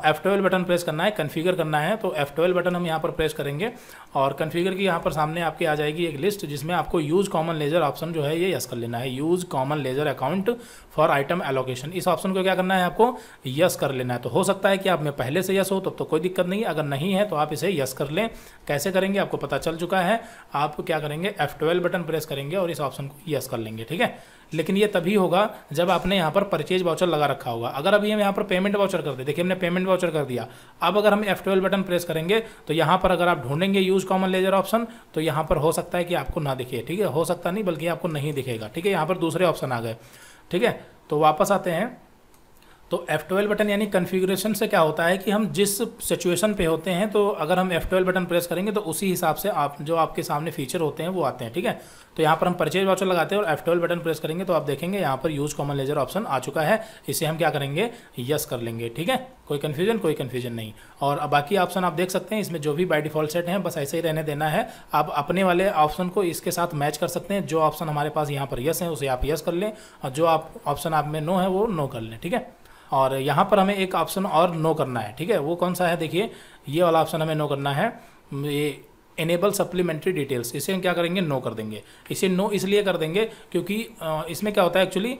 एफ ट्वेल्व बटन प्रेस करना है कन्फिगर करना है तो एफ ट्वेल्व बटन हम यहाँ पर प्रेस करेंगे और कन्फिगर की यहाँ पर सामने आपकी आ जाएगी एक लिस्ट जिसमें आपको यूज़ कॉमन लेज़र ऑप्शन जो है ये यस कर लेना है use common ledger account for item allocation इस ऑप्शन को क्या करना है आपको यस कर लेना है तो हो सकता है कि आप में पहले से यस हो तो तो कोई दिक्कत नहीं अगर नहीं है तो आप इसे यस कर लें कैसे करेंगे आपको पता चल चुका है आप क्या करेंगे एफ बटन प्रेस करेंगे और इस ऑप्शन को यस कर लेंगे ठीक है लेकिन ये तभी होगा जब आपने यहाँ पर परचेज वाउचर लगा रखा होगा अगर अभी हम यहाँ पर पेमेंट वाउचर कर दें देखिए हमने पेमेंट वाउचर कर दिया अब अगर हम F12 बटन प्रेस करेंगे तो यहाँ पर अगर आप ढूंढेंगे यूज़ कॉमन लेजर ऑप्शन तो यहाँ पर हो सकता है कि आपको ना दिखे ठीक है हो सकता नहीं बल्कि आपको नहीं दिखेगा ठीक है यहाँ पर दूसरे ऑप्शन आ गए ठीक है तो वापस आते हैं तो F12 बटन यानी कन्फिग्रेशन से क्या होता है कि हम जिस सिचुएशन पे होते हैं तो अगर हम F12 बटन प्रेस करेंगे तो उसी हिसाब से आप जो आपके सामने फीचर होते हैं वो आते हैं ठीक है तो यहाँ पर हम परचेज वाचर लगाते हैं और F12 बटन प्रेस करेंगे तो आप देखेंगे यहाँ पर यूज़ कॉमन लेजर ऑप्शन आ चुका है इसे हम क्या करेंगे यस कर लेंगे ठीक है कोई कन्फ्यूजन कोई कन्फ्यूजन नहीं और बाकी ऑप्शन आप देख सकते हैं इसमें जो भी बाई डिफॉल्ट सेट हैं बस ऐसे ही रहने देना है आप अपने वाले ऑप्शन को इसके साथ मैच कर सकते हैं जो ऑप्शन हमारे पास यहाँ पर यस है उसे आप यस कर लें और जो आप ऑप्शन आप में नो है वो नो कर लें ठीक है और यहाँ पर हमें एक ऑप्शन और नो करना है ठीक है वो कौन सा है देखिए ये वाला ऑप्शन हमें नो करना है ये इनेबल सप्लीमेंट्री डिटेल्स इसे हम क्या करेंगे नो कर देंगे इसे नो इसलिए कर देंगे क्योंकि इसमें क्या होता है एक्चुअली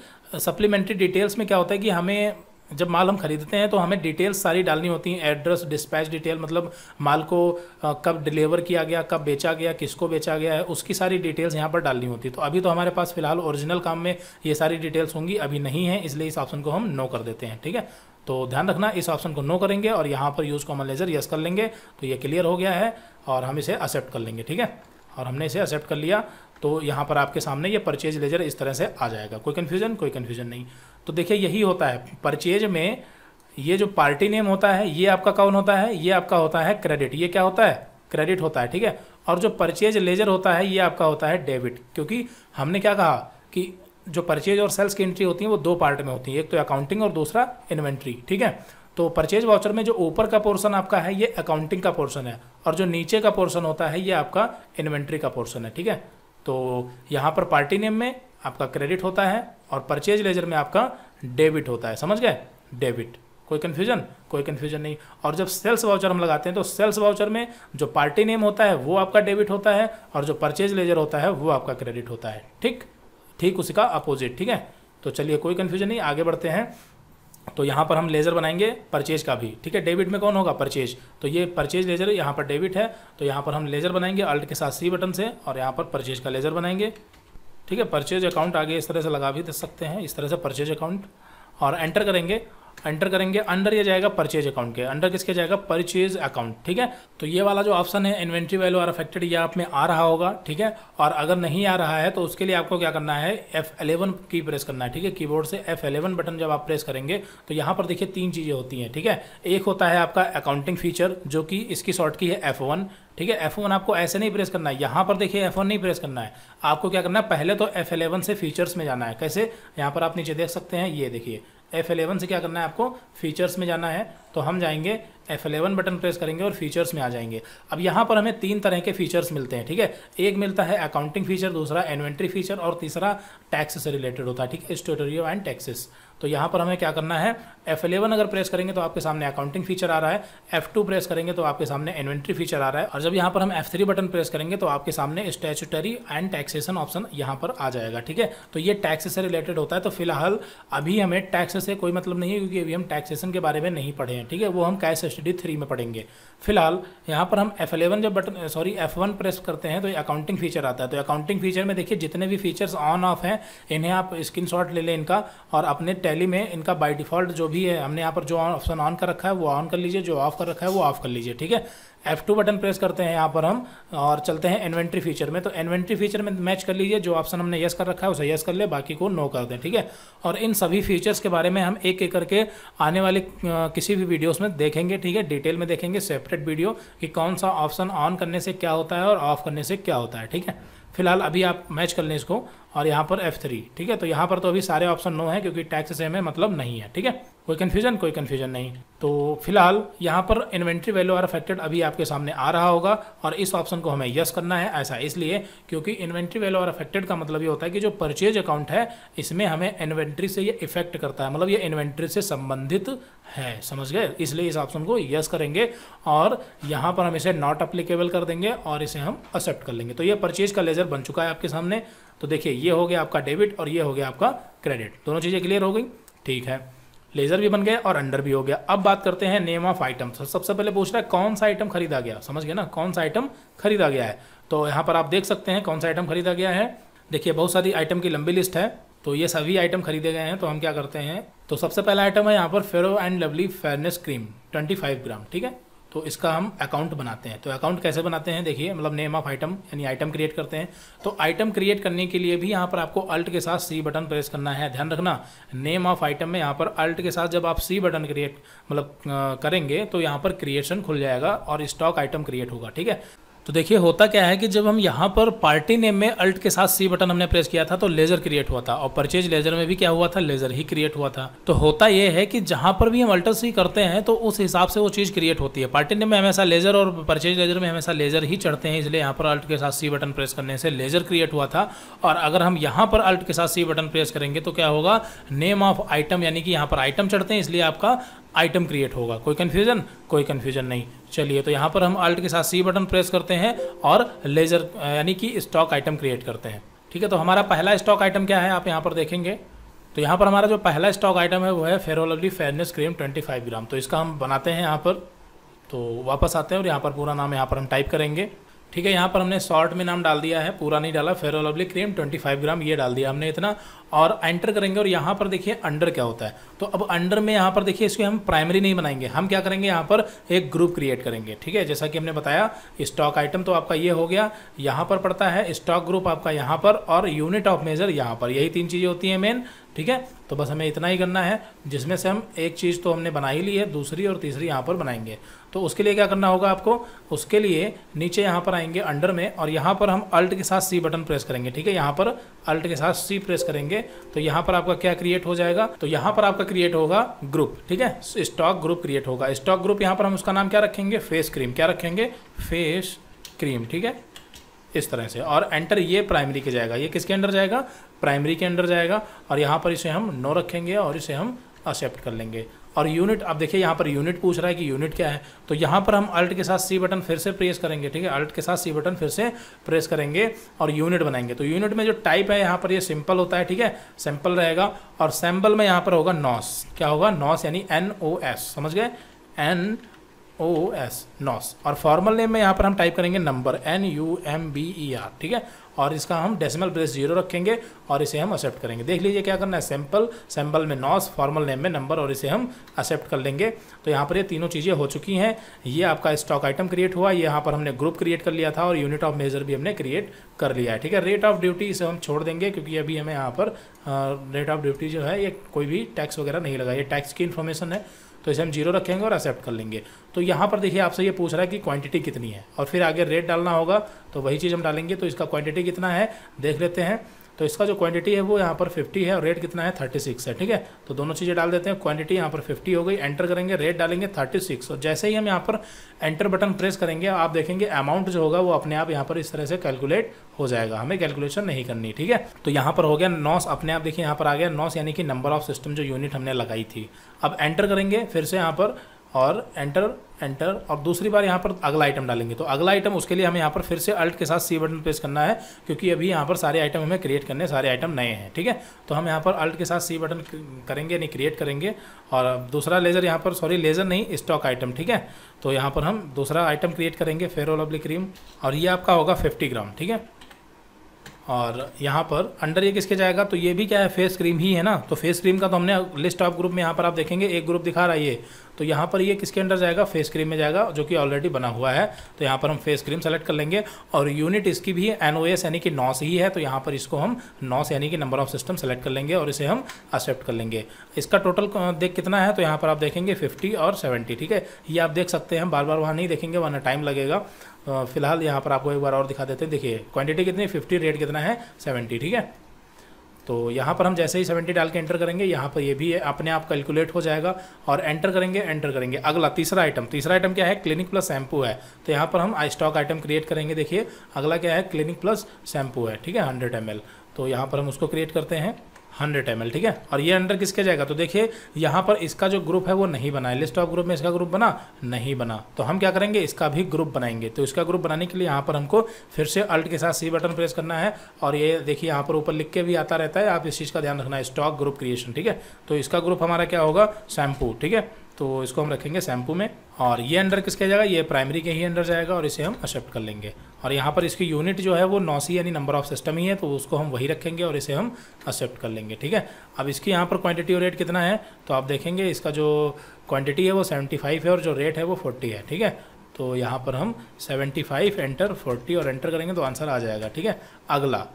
सप्लीमेंट्री डिटेल्स में क्या होता है कि हमें जब माल हम खरीदते हैं तो हमें डिटेल्स सारी डालनी होती हैं एड्रेस डिस्पैच डिटेल मतलब माल को कब डिलीवर किया गया कब बेचा गया किसको बेचा गया है उसकी सारी डिटेल्स यहाँ पर डालनी होती है तो अभी तो हमारे पास फिलहाल ओरिजिनल काम में ये सारी डिटेल्स होंगी अभी नहीं है इसलिए इस ऑप्शन को हम नो कर देते हैं ठीक है तो ध्यान रखना इस ऑप्शन को नो करेंगे और यहाँ पर यूज़ कॉमन लेजर यस कर लेंगे तो ये क्लियर हो गया है और हम इसे एक्सेप्ट कर लेंगे ठीक है और हमने इसे एक्सेप्ट कर लिया तो यहाँ पर आपके सामने ये परचेज लेजर इस तरह से आ जाएगा कोई कन्फ्यूजन कोई कन्फ्यूजन नहीं तो देखिए यही होता है परचेज में ये जो पार्टी नेम होता है ये आपका कौन होता है ये आपका होता है क्रेडिट ये क्या होता है क्रेडिट होता है ठीक है और जो परचेज लेजर होता है ये आपका होता है डेबिट क्योंकि हमने क्या कहा कि जो परचेज और सेल्स की एंट्री होती है वो दो पार्ट में होती है एक तो अकाउंटिंग और दूसरा इन्वेंट्री ठीक है तो परचेज वाउचर में जो ऊपर का पोर्शन आपका है ये अकाउंटिंग का पोर्शन है और जो नीचे का पोर्शन होता है ये आपका इन्वेंट्री का पोर्शन है ठीक है तो यहाँ पर पार्टी नेम में आपका क्रेडिट होता है और परचेज लेजर में आपका डेबिट होता है समझ गए डेबिट कोई कन्फ्यूजन कोई कन्फ्यूजन नहीं और जब सेल्स वाउचर हम लगाते हैं तो सेल्स वाउचर में जो पार्टी नेम होता है वो आपका डेबिट होता है और जो परचेज लेजर होता है वो आपका क्रेडिट होता है ठीक ठीक उसी का अपोजिट ठीक है तो चलिए कोई कन्फ्यूजन नहीं आगे बढ़ते हैं तो यहाँ पर हम लेज़र बनाएंगे परचेज का भी ठीक है डेबिट में कौन होगा परचेज तो ये परचेज लेज़र यहाँ पर डेबिट है तो यहाँ पर हम लेज़र बनाएंगे अल्ट के साथ सी बटन से और यहाँ पर परचेज का लेज़र बनाएंगे ठीक है परचेज अकाउंट आगे इस तरह से लगा भी दे सकते हैं इस तरह से परचेज अकाउंट और एंटर करेंगे एंटर करेंगे अंडर ये जाएगा परचेज अकाउंट के अंडर किसके जाएगा परचेज अकाउंट ठीक है तो ये वाला जो ऑप्शन है इन्वेंट्री वैल्यू आर अफेक्टेड ये आप में आ रहा होगा ठीक है और अगर नहीं आ रहा है तो उसके लिए आपको क्या करना है एफ एलेवन की प्रेस करना है ठीक है कीबोर्ड से एफ एलेवन बटन जब आप प्रेस करेंगे तो यहाँ पर देखिए तीन चीज़ें होती हैं ठीक है एक होता है आपका अकाउंटिंग फीचर जो कि इसकी शॉर्ट की है एफ वन ठीक है वन आपको ऐसे नहीं प्रेस करना है यहाँ पर देखिए वन नहीं प्रेस करना है आपको क्या करना है पहले तो F11 से फीचर्स में जाना है कैसे यहाँ पर आप नीचे देख सकते हैं ये देखिए एफ एलेवन से क्या करना है आपको फीचर्स में जाना है तो हम जाएंगे एफ एलेवन बटन प्रेस करेंगे और फीचर्स में आ जाएंगे अब यहाँ पर हमें तीन तरह के फीचर्स मिलते हैं ठीक है एक मिलता है अकाउंटिंग फीचर दूसरा इन्वेंट्री फीचर और तीसरा टैक्स से रिलेटेड होता है ठीक है स्टोटोरियो एंड टैक्सेस तो यहाँ पर हमें क्या करना है F11 अगर प्रेस करेंगे तो आपके सामने अकाउंटिंग फीचर आ रहा है F2 प्रेस करेंगे तो आपके सामने इन्वेंट्री फीचर आ रहा है और जब यहाँ पर हम F3 बटन प्रेस करेंगे तो आपके सामने स्टैचुटरी एंड टैक्सेशन ऑप्शन यहाँ पर आ जाएगा ठीक है तो ये टैक्स से रिलेटेड होता है तो फिलहाल अभी हमें टैक्स से कोई मतलब नहीं है क्योंकि अभी हम टैक्सेशन के बारे में नहीं पढ़े हैं ठीक है वो हम कैश स्टडी थ्री में पढ़ेंगे फिलहाल यहाँ पर हम एफ जब बटन सॉरी एफ प्रेस करते हैं तो ये अकाउंटिंग फीचर आता है तो अकाउंटिंग फीचर में देखिए जितने भी फीचर्स ऑन ऑफ हैं इन्हें आप स्क्रीन ले लें इनका और अपने टैली में इनका बाई डिफॉल्ट जो भी है हमने यहाँ पर जो ऑप्शन ऑन कर रखा है वो ऑन कर लीजिए जो ऑफ कर रखा है वो ऑफ कर लीजिए ठीक है एफ टू बटन प्रेस करते हैं यहाँ पर हम और चलते हैं इन्वेंट्री फीचर में तो इन्वेंट्री फीचर में मैच कर लीजिए जो ऑप्शन हमने यस कर रखा है उसे यस कर ले बाकी को नो कर दें ठीक है और इन सभी फीचर्स के बारे में हम एक एक करके आने वाले किसी भी वीडियोस में देखेंगे ठीक है डिटेल में देखेंगे सेपरेट वीडियो कि कौन सा ऑप्शन ऑन करने से क्या होता है और ऑफ करने से क्या होता है ठीक है फिलहाल अभी आप मैच कर लें इसको और यहाँ पर एफ ठीक है तो यहाँ पर तो अभी सारे ऑप्शन नो है क्योंकि टैक्स सेम है मतलब नहीं है ठीक है कोई कन्फ्यूजन कोई कन्फ्यूजन नहीं तो फिलहाल यहाँ पर इन्वेंट्री वैल्यू आर अफेक्टेड अभी आपके सामने आ रहा होगा और इस ऑप्शन को हमें यस करना है ऐसा इसलिए क्योंकि इन्वेंट्री वैल्यू आर अफेक्टेड का मतलब ये होता है कि जो परचेज अकाउंट है इसमें हमें इन्वेंट्री से ये इफेक्ट करता है मतलब ये इन्वेंट्री से संबंधित है समझ गए इसलिए इस ऑप्शन को यस करेंगे और यहाँ पर हम इसे नॉट अप्लीकेबल कर देंगे और इसे हम एक्सेप्ट कर लेंगे तो ये परचेज का लेजर बन चुका है आपके सामने तो देखिए ये हो गया आपका डेबिट और ये हो गया आपका क्रेडिट दोनों चीज़ें क्लियर हो गई ठीक है लेजर भी बन गया और अंडर भी हो गया अब बात करते हैं नेम ऑफ आइटम तो सबसे पहले पूछ रहा है कौन सा आइटम खरीदा गया समझ गए ना कौन सा आइटम खरीदा गया है तो यहाँ पर आप देख सकते हैं कौन सा आइटम खरीदा गया है देखिए बहुत सारी आइटम की लंबी लिस्ट है तो ये सभी आइटम खरीदे गए हैं तो हम क्या करते हैं तो सबसे पहला आइटम है यहाँ पर fair and lovely fairness cream 25 gram ठीक है तो इसका हम अकाउंट बनाते हैं तो अकाउंट कैसे बनाते हैं देखिए मतलब नेम ऑफ आइटम यानी आइटम क्रिएट करते हैं तो आइटम क्रिएट करने के लिए भी यहाँ पर आपको अल्ट के साथ सी बटन प्रेस करना है ध्यान रखना नेम ऑफ आइटम में यहाँ पर अल्ट के साथ जब आप सी बटन क्रिएट मतलब करेंगे तो यहाँ पर क्रिएशन खुल जाएगा और स्टॉक आइटम क्रिएट होगा ठीक है तो देखिए होता क्या है कि जब हम यहाँ पर पार्टी नेम में अल्ट के साथ सी बटन हमने प्रेस किया था तो लेजर क्रिएट हुआ था और परचेज लेजर में भी क्या हुआ था लेजर ही क्रिएट हुआ था तो होता यह है कि जहां पर भी हम अल्टर सी करते हैं तो उस हिसाब से वो चीज़ क्रिएट होती है पार्टी नेम में हमेशा लेजर और परचेज लेजर में हमेशा लेजर ही चढ़ते हैं इसलिए यहाँ पर अल्ट के साथ सी बटन प्रेस करने से लेजर क्रिएट हुआ था और अगर हम यहाँ पर अल्ट के साथ सी बटन प्रेस करेंगे तो क्या होगा नेम ऑफ आइटम यानी कि यहाँ पर आइटम चढ़ते हैं इसलिए आपका आइटम क्रिएट होगा कोई कन्फ्यूजन कोई कन्फ्यूजन नहीं चलिए तो यहाँ पर हम आल्ट के साथ सी बटन प्रेस करते हैं और लेजर यानी कि स्टॉक आइटम क्रिएट करते हैं ठीक है तो हमारा पहला स्टॉक आइटम क्या है आप यहाँ पर देखेंगे तो यहाँ पर हमारा जो पहला स्टॉक आइटम है वो है फेरोलवली फेयरनेस क्रीम 25 ग्राम तो इसका हम बनाते हैं यहाँ पर तो वापस आते हैं और यहाँ पर पूरा नाम यहाँ पर हम टाइप करेंगे ठीक है यहाँ पर हमने शॉर्ट में नाम डाल दिया है पूरा नहीं डाला फेरोल लवली क्रीम 25 ग्राम ये डाल दिया हमने इतना और एंटर करेंगे और यहाँ पर देखिए अंडर क्या होता है तो अब अंडर में यहाँ पर देखिए इसको हम प्राइमरी नहीं बनाएंगे हम क्या करेंगे यहाँ पर एक ग्रुप क्रिएट करेंगे ठीक है जैसा कि हमने बताया स्टॉक आइटम तो आपका ये हो गया यहाँ पर पड़ता है स्टॉक ग्रुप आपका यहाँ पर और यूनिट ऑफ मेजर यहाँ पर यही तीन चीज़ें होती हैं मेन ठीक है तो बस हमें इतना ही करना है जिसमें से हम एक चीज़ तो हमने बना ही ली है दूसरी और तीसरी यहाँ पर बनाएंगे तो उसके लिए क्या करना होगा आपको उसके लिए नीचे यहाँ पर आएंगे अंडर में और यहाँ पर हम अल्ट के साथ सी बटन प्रेस करेंगे ठीक है यहाँ पर अल्ट के साथ सी प्रेस करेंगे तो यहाँ पर आपका क्या क्रिएट हो जाएगा तो यहाँ पर आपका क्रिएट होगा ग्रुप ठीक है स्टॉक ग्रुप क्रिएट होगा स्टॉक ग्रुप यहाँ पर हम उसका नाम क्या रखेंगे फेस क्रीम क्या रखेंगे फेस क्रीम ठीक है इस तरह से और एंटर ये प्राइमरी के जाएगा ये किसके अंडर जाएगा प्राइमरी के अंडर जाएगा और यहाँ पर इसे हम नो रखेंगे और इसे हम एक्सेप्ट कर लेंगे और यूनिट अब देखिए यहाँ पर यूनिट पूछ रहा है कि यूनिट क्या है तो यहाँ पर हम अल्ट के साथ सी बटन फिर से प्रेस करेंगे ठीक है अल्ट के साथ सी बटन फिर से प्रेस करेंगे और यूनिट बनाएंगे तो यूनिट में जो टाइप है यहाँ पर ये यह सिंपल होता है ठीक है सिंपल रहेगा और सैम्पल में यहाँ पर होगा नॉस क्या होगा नॉस यानी एन ओ एस समझ गए एन ओ एस नॉस और फॉर्मल नेम में यहाँ पर हम टाइप करेंगे number N U M B E R ठीक है और इसका हम डेसिमल प्लेस जीरो रखेंगे और इसे हम एक्सेप्ट करेंगे देख लीजिए क्या करना है सैम्पल सैम्पल में नॉस फॉर्मल नेम में नंबर और इसे हम एक्सेप्ट कर लेंगे तो यहाँ पर ये तीनों चीज़ें हो चुकी हैं ये आपका स्टॉक आइटम क्रिएट हुआ ये यहाँ पर हमने ग्रुप क्रिएट कर लिया था और यूनिट ऑफ मेजर भी हमने क्रिएट कर लिया है ठीक है रेट ऑफ ड्यूटी इसे हम छोड़ देंगे क्योंकि अभी हमें यहाँ पर रेट ऑफ ड्यूटी जो है ये कोई भी टैक्स वगैरह नहीं लगा ये टैक्स की इन्फॉर्मेशन है तो इसे हम जीरो रखेंगे और एक्सेप्ट कर लेंगे तो यहाँ पर देखिए आपसे ये पूछ रहा है कि क्वांटिटी कितनी है और फिर आगे रेट डालना होगा तो वही चीज़ हम डालेंगे तो इसका क्वांटिटी कितना है देख लेते हैं तो इसका जो क्वांटिटी है वो यहाँ पर 50 है और रेट कितना है 36 है ठीक है तो दोनों चीज़ें डाल देते हैं क्वांटिटी यहाँ पर 50 हो गई एंटर करेंगे रेट डालेंगे 36 और जैसे ही हम यहाँ पर एंटर बटन प्रेस करेंगे आप देखेंगे अमाउंट जो होगा वो अपने आप यहाँ पर इस तरह से कैलकुलेट हो जाएगा हमें कैलकुलेशन नहीं करनी ठीक है तो यहाँ पर हो गया नॉस अपने आप देखिए यहाँ पर आ गया नॉस यानी कि नंबर ऑफ सिस्टम जो यूनिट हमने लगाई थी अब एंटर करेंगे फिर से यहाँ पर और एंटर एंटर और दूसरी बार यहाँ पर अगला आइटम डालेंगे तो अगला आइटम उसके लिए हमें यहाँ पर फिर से अल्ट के साथ सी बटन प्रेस करना है क्योंकि अभी यहाँ पर सारे आइटम हमें क्रिएट करने सारे आइटम नए हैं ठीक है तो हम यहाँ पर अल्ट के साथ सी बटन करेंगे यानी क्रिएट करेंगे और दूसरा लेज़र यहाँ पर सॉरी लेज़र नहीं स्टॉक आइटम ठीक है तो यहाँ पर हम दूसरा आइटम क्रिएट करेंगे फेयर ऑल ऑब्लिक क्रीम और ये आपका होगा फिफ्टी ग्राम ठीक है और यहाँ पर अंडर ये किसके जाएगा तो ये भी क्या है फेस क्रीम ही है ना तो फेस क्रीम का तो हमने लिस्ट ऑफ ग्रुप में यहाँ पर आप देखेंगे एक ग्रुप दिखा रहा है ये तो यहाँ पर ये किसके अंडर जाएगा फेस क्रीम में जाएगा जो कि ऑलरेडी बना हुआ है तो यहाँ पर हम फेस क्रीम सेलेक्ट कर लेंगे और यूनिट इसकी भी एन यानी कि नॉस ही है तो यहाँ पर इसको हम नॉस यानी कि नंबर ऑफ सिस्टम सेलेक्ट कर लेंगे और इसे हम एक्सेप्ट कर लेंगे इसका टोटल देख कितना है तो यहाँ पर आप देखेंगे फिफ्टी और सेवेंटी ठीक है ये आप देख सकते हैं बार बार वहाँ नहीं देखेंगे वहाँ टाइम लगेगा फिलहाल यहाँ पर आपको एक बार और दिखा देते हैं देखिए क्वांटिटी कितनी फिफ्टी रेट कितना है सेवेंटी ठीक है तो यहाँ पर हम जैसे ही सेवेंटी डाल के एंटर करेंगे यहाँ पर ये भी अपने आप कैलकुलेट हो जाएगा और एंटर करेंगे एंटर करेंगे अगला तीसरा आइटम तीसरा आइटम क्या है क्लिनिक प्लस शैम्पू है तो यहाँ पर हम स्टॉक आइटम क्रिएट करेंगे देखिए अगला क्या है क्लिनिक प्लस शैम्पू है ठीक है हंड्रेड एम तो यहाँ पर हम उसको क्रिएट करते हैं हंड्रेड एम ठीक है और ये अंडर किसके जाएगा तो देखिए यहाँ पर इसका जो ग्रुप है वो नहीं बना है लिस्ट ऑफ ग्रुप में इसका ग्रुप बना नहीं बना तो हम क्या करेंगे इसका भी ग्रुप बनाएंगे तो इसका ग्रुप बनाने के लिए यहाँ पर हमको फिर से अल्ट के साथ सी बटन प्रेस करना है और ये देखिए यहाँ पर ऊपर लिख के भी आता रहता है आप इस चीज़ का ध्यान रखना है स्टॉक ग्रुप क्रिएशन ठीक है तो इसका ग्रुप हमारा क्या होगा शैम्पू ठीक है तो इसको हम रखेंगे शैम्पू में और ये अंडर किसके जाएगा ये प्राइमरी के ही अंडर जाएगा और इसे हम एक्सेप्ट कर लेंगे और यहाँ पर इसकी यूनिट जो है वो नौसी यानी नंबर ऑफ सिस्टम ही है तो उसको हम वही रखेंगे और इसे हम एक्सेप्ट कर लेंगे ठीक है अब इसकी यहाँ पर क्वांटिटी और रेट कितना है तो आप देखेंगे इसका जो क्वांटिटी है वो सेवेंटी फाइव है और जो रेट है वो फोर्टी है ठीक है तो यहाँ पर हम सेवेंटी फाइव एंटर फोर्टी और एंटर करेंगे तो आंसर आ जाएगा ठीक है अगला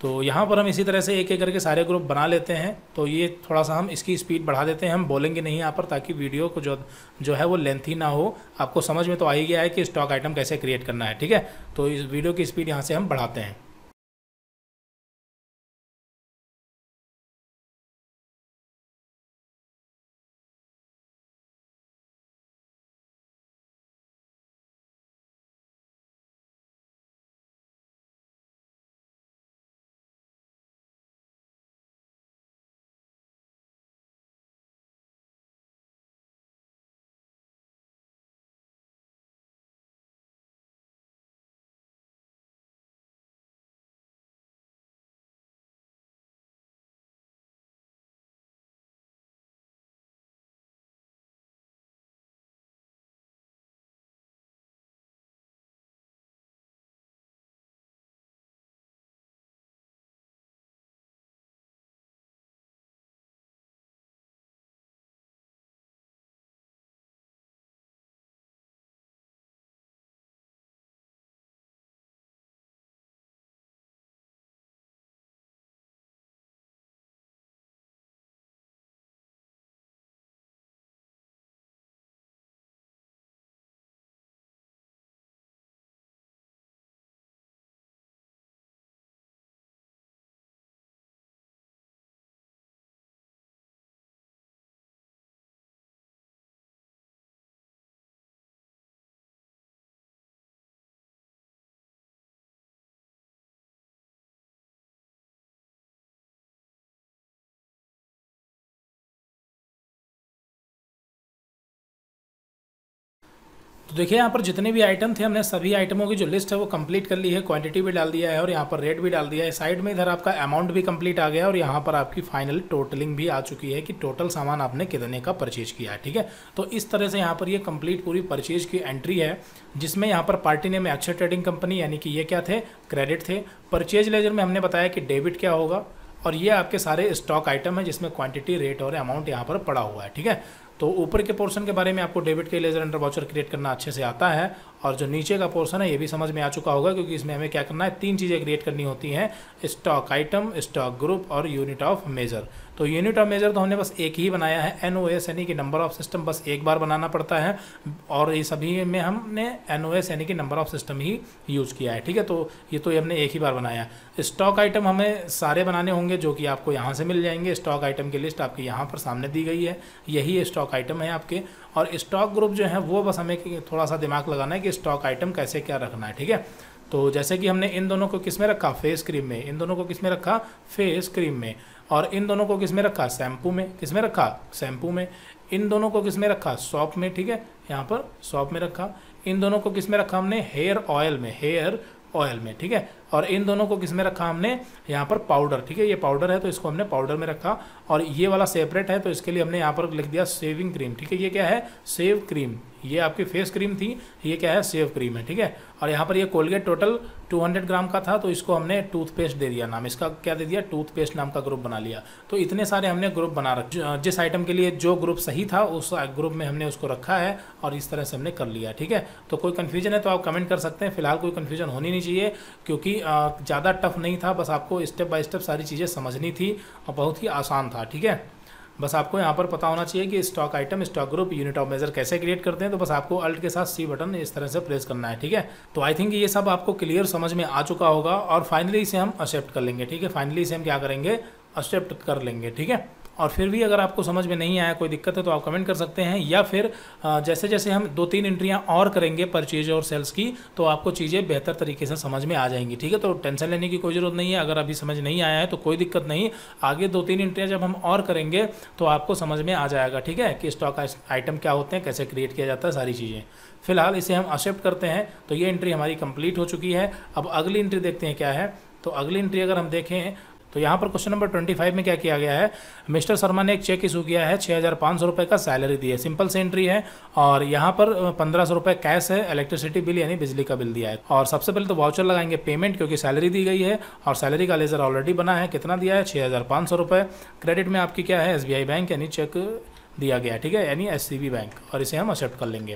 तो यहाँ पर हम इसी तरह से एक एक करके सारे ग्रुप बना लेते हैं तो ये थोड़ा सा हम इसकी स्पीड बढ़ा देते हैं हम बोलेंगे नहीं यहाँ पर ताकि वीडियो को जो जो है वो लेंथी ना हो आपको समझ में तो आ ही गया है कि स्टॉक आइटम कैसे क्रिएट करना है ठीक है तो इस वीडियो की स्पीड यहाँ से हम बढ़ाते हैं तो देखिए यहाँ पर जितने भी आइटम थे हमने सभी आइटमों की जो लिस्ट है वो कंप्लीट कर ली है क्वांटिटी भी डाल दिया है और यहाँ पर रेट भी डाल दिया है साइड में इधर आपका अमाउंट भी कंप्लीट आ गया और यहाँ पर आपकी फाइनल टोटलिंग भी आ चुकी है कि टोटल सामान आपने कितने का परचेज किया है ठीक है तो इस तरह से यहाँ पर ये यह कंप्लीट पूरी परचेज की एंट्री है जिसमें यहाँ पर पार्टी ने में अक्षर ट्रेडिंग कंपनी यानी कि ये क्या थे क्रेडिट थे परचेज लेजर में हमने बताया कि डेबिट क्या होगा और ये आपके सारे स्टॉक आइटम है जिसमें क्वांटिटी रेट और अमाउंट यहाँ पर पड़ा हुआ है ठीक है तो ऊपर के पोर्शन के बारे में आपको डेबिट के लेजर अंडर वाउचर क्रिएट करना अच्छे से आता है और जो नीचे का पोर्शन है ये भी समझ में आ चुका होगा क्योंकि इसमें हमें क्या करना है तीन चीज़ें क्रिएट करनी होती हैं स्टॉक आइटम स्टॉक ग्रुप और यूनिट ऑफ मेजर तो यूनिट ऑफ मेजर तो हमने बस एक ही बनाया है एन यानी कि नंबर ऑफ सिस्टम बस एक बार बनाना पड़ता है और ये सभी में हमने एन यानी कि नंबर ऑफ सिस्टम ही यूज़ किया है ठीक है तो ये तो हमने एक ही बार बनाया स्टॉक आइटम हमें सारे बनाने होंगे जो कि आपको यहाँ से मिल जाएंगे स्टॉक आइटम की लिस्ट आपके यहाँ पर सामने दी गई है यही स्टॉक आइटम है आपके और स्टॉक ग्रुप जो है वो बस हमें थोड़ा सा दिमाग लगाना है कि स्टॉक आइटम कैसे क्या रखना है ठीक है तो जैसे कि हमने इन दोनों को किस में रखा फेस क्रीम में इन दोनों को किस में रखा फेस क्रीम में और इन दोनों को किस में रखा शैम्पू में किस में रखा शैम्पू में इन दोनों को किस में रखा सॉप में ठीक है यहाँ पर सॉप में रखा इन दोनों को किस में रखा हमने हेयर ऑयल में हेयर ऑयल में ठीक है और इन दोनों को किस में रखा हमने यहाँ पर पाउडर ठीक है ये पाउडर है तो इसको हमने पाउडर में रखा और ये वाला सेपरेट है तो इसके लिए हमने यहाँ पर लिख दिया सेविंग क्रीम ठीक है ये क्या है सेव क्रीम ये आपकी फेस क्रीम थी ये क्या है सेव क्रीम है ठीक है और यहाँ पर ये कोलगेट टोटल 200 ग्राम का था तो इसको हमने टूथपेस्ट दे दिया नाम इसका क्या दे दिया टूथपेस्ट नाम का ग्रुप बना लिया तो इतने सारे हमने ग्रुप बना रखे जिस आइटम के लिए जो ग्रुप सही था उस ग्रुप में हमने उसको रखा है और इस तरह से हमने कर लिया ठीक है तो कोई कन्फ्यूजन है तो आप कमेंट कर सकते हैं फिलहाल कोई कन्फ्यूजन होनी नहीं चाहिए क्योंकि ज़्यादा टफ नहीं था बस आपको स्टेप बाय स्टेप सारी चीज़ें समझनी थी और बहुत ही आसान था ठीक है बस आपको यहाँ पर पता होना चाहिए कि stock item stock group unit of measure कैसे क्रिएट करते हैं तो बस आपको अल्ट के साथ सी बटन इस तरह से प्रेस करना है ठीक है तो आई थिंक ये सब आपको क्लियर समझ में आ चुका होगा और फाइनली इसे हम एक्सेप्ट कर लेंगे ठीक है फाइनली इसे हम क्या करेंगे एक्सेप्ट कर लेंगे ठीक है और फिर भी अगर आपको समझ में नहीं आया कोई दिक्कत है तो आप कमेंट कर सकते हैं या फिर जैसे जैसे हम दो तीन एंट्रियाँ और करेंगे परचेज और सेल्स की तो आपको चीज़ें बेहतर तरीके से समझ में आ जाएंगी ठीक है तो टेंशन लेने की कोई ज़रूरत नहीं है अगर अभी समझ नहीं आया है तो कोई दिक्कत नहीं आगे दो तीन एंट्रियाँ जब हम और करेंगे तो आपको समझ में आ जाएगा ठीक है कि स्टॉक आइटम क्या होते हैं कैसे क्रिएट किया जाता है सारी चीज़ें फिलहाल इसे हम एक्सेप्ट करते हैं तो ये एंट्री हमारी कंप्लीट हो चुकी है अब अगली एंट्री देखते हैं क्या है तो अगली एंट्री अगर हम देखें तो यहाँ पर क्वेश्चन नंबर ट्वेंटी फाइव में क्या किया गया है मिस्टर शर्मा ने एक चेक इशू किया है छः हज़ार पाँच सौ रुपये का सैलरी दी है सिंपल से एंट्री है और यहाँ पर पंद्रह सौ रुपये कैश है इलेक्ट्रिसिटी बिल यानी बिजली का बिल दिया है और सबसे पहले तो वाउचर लगाएंगे पेमेंट क्योंकि सैलरी दी गई है और सैलरी का लेजर ऑलरेडी बना है कितना दिया है छः हज़ार पाँच सौ रुपये क्रेडिट में आपकी क्या है एस बी आई बैंक यानी चेक दिया गया ठीक है यानी एस सी बी बैंक और इसे हम एक्सेप्ट कर लेंगे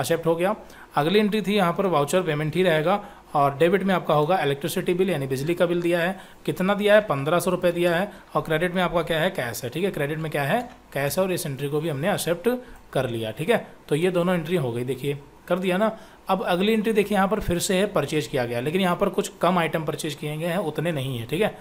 एक्सेप्ट हो गया अगली एंट्री थी यहाँ पर वाउचर पेमेंट ही रहेगा और डेबिट में आपका होगा इलेक्ट्रिसिटी बिल यानी बिजली का बिल दिया है कितना दिया है पंद्रह सौ रुपये दिया है और क्रेडिट में आपका क्या है कैश है ठीक है क्रेडिट में क्या है कैश है और इस एंट्री को भी हमने एक्सेप्ट कर लिया ठीक है तो ये दोनों एंट्री हो गई देखिए कर दिया ना अब अगली एंट्री देखिए यहाँ पर फिर से है परचेज किया गया लेकिन यहाँ पर कुछ कम आइटम परचेज किए गए हैं उतने नहीं है ठीक है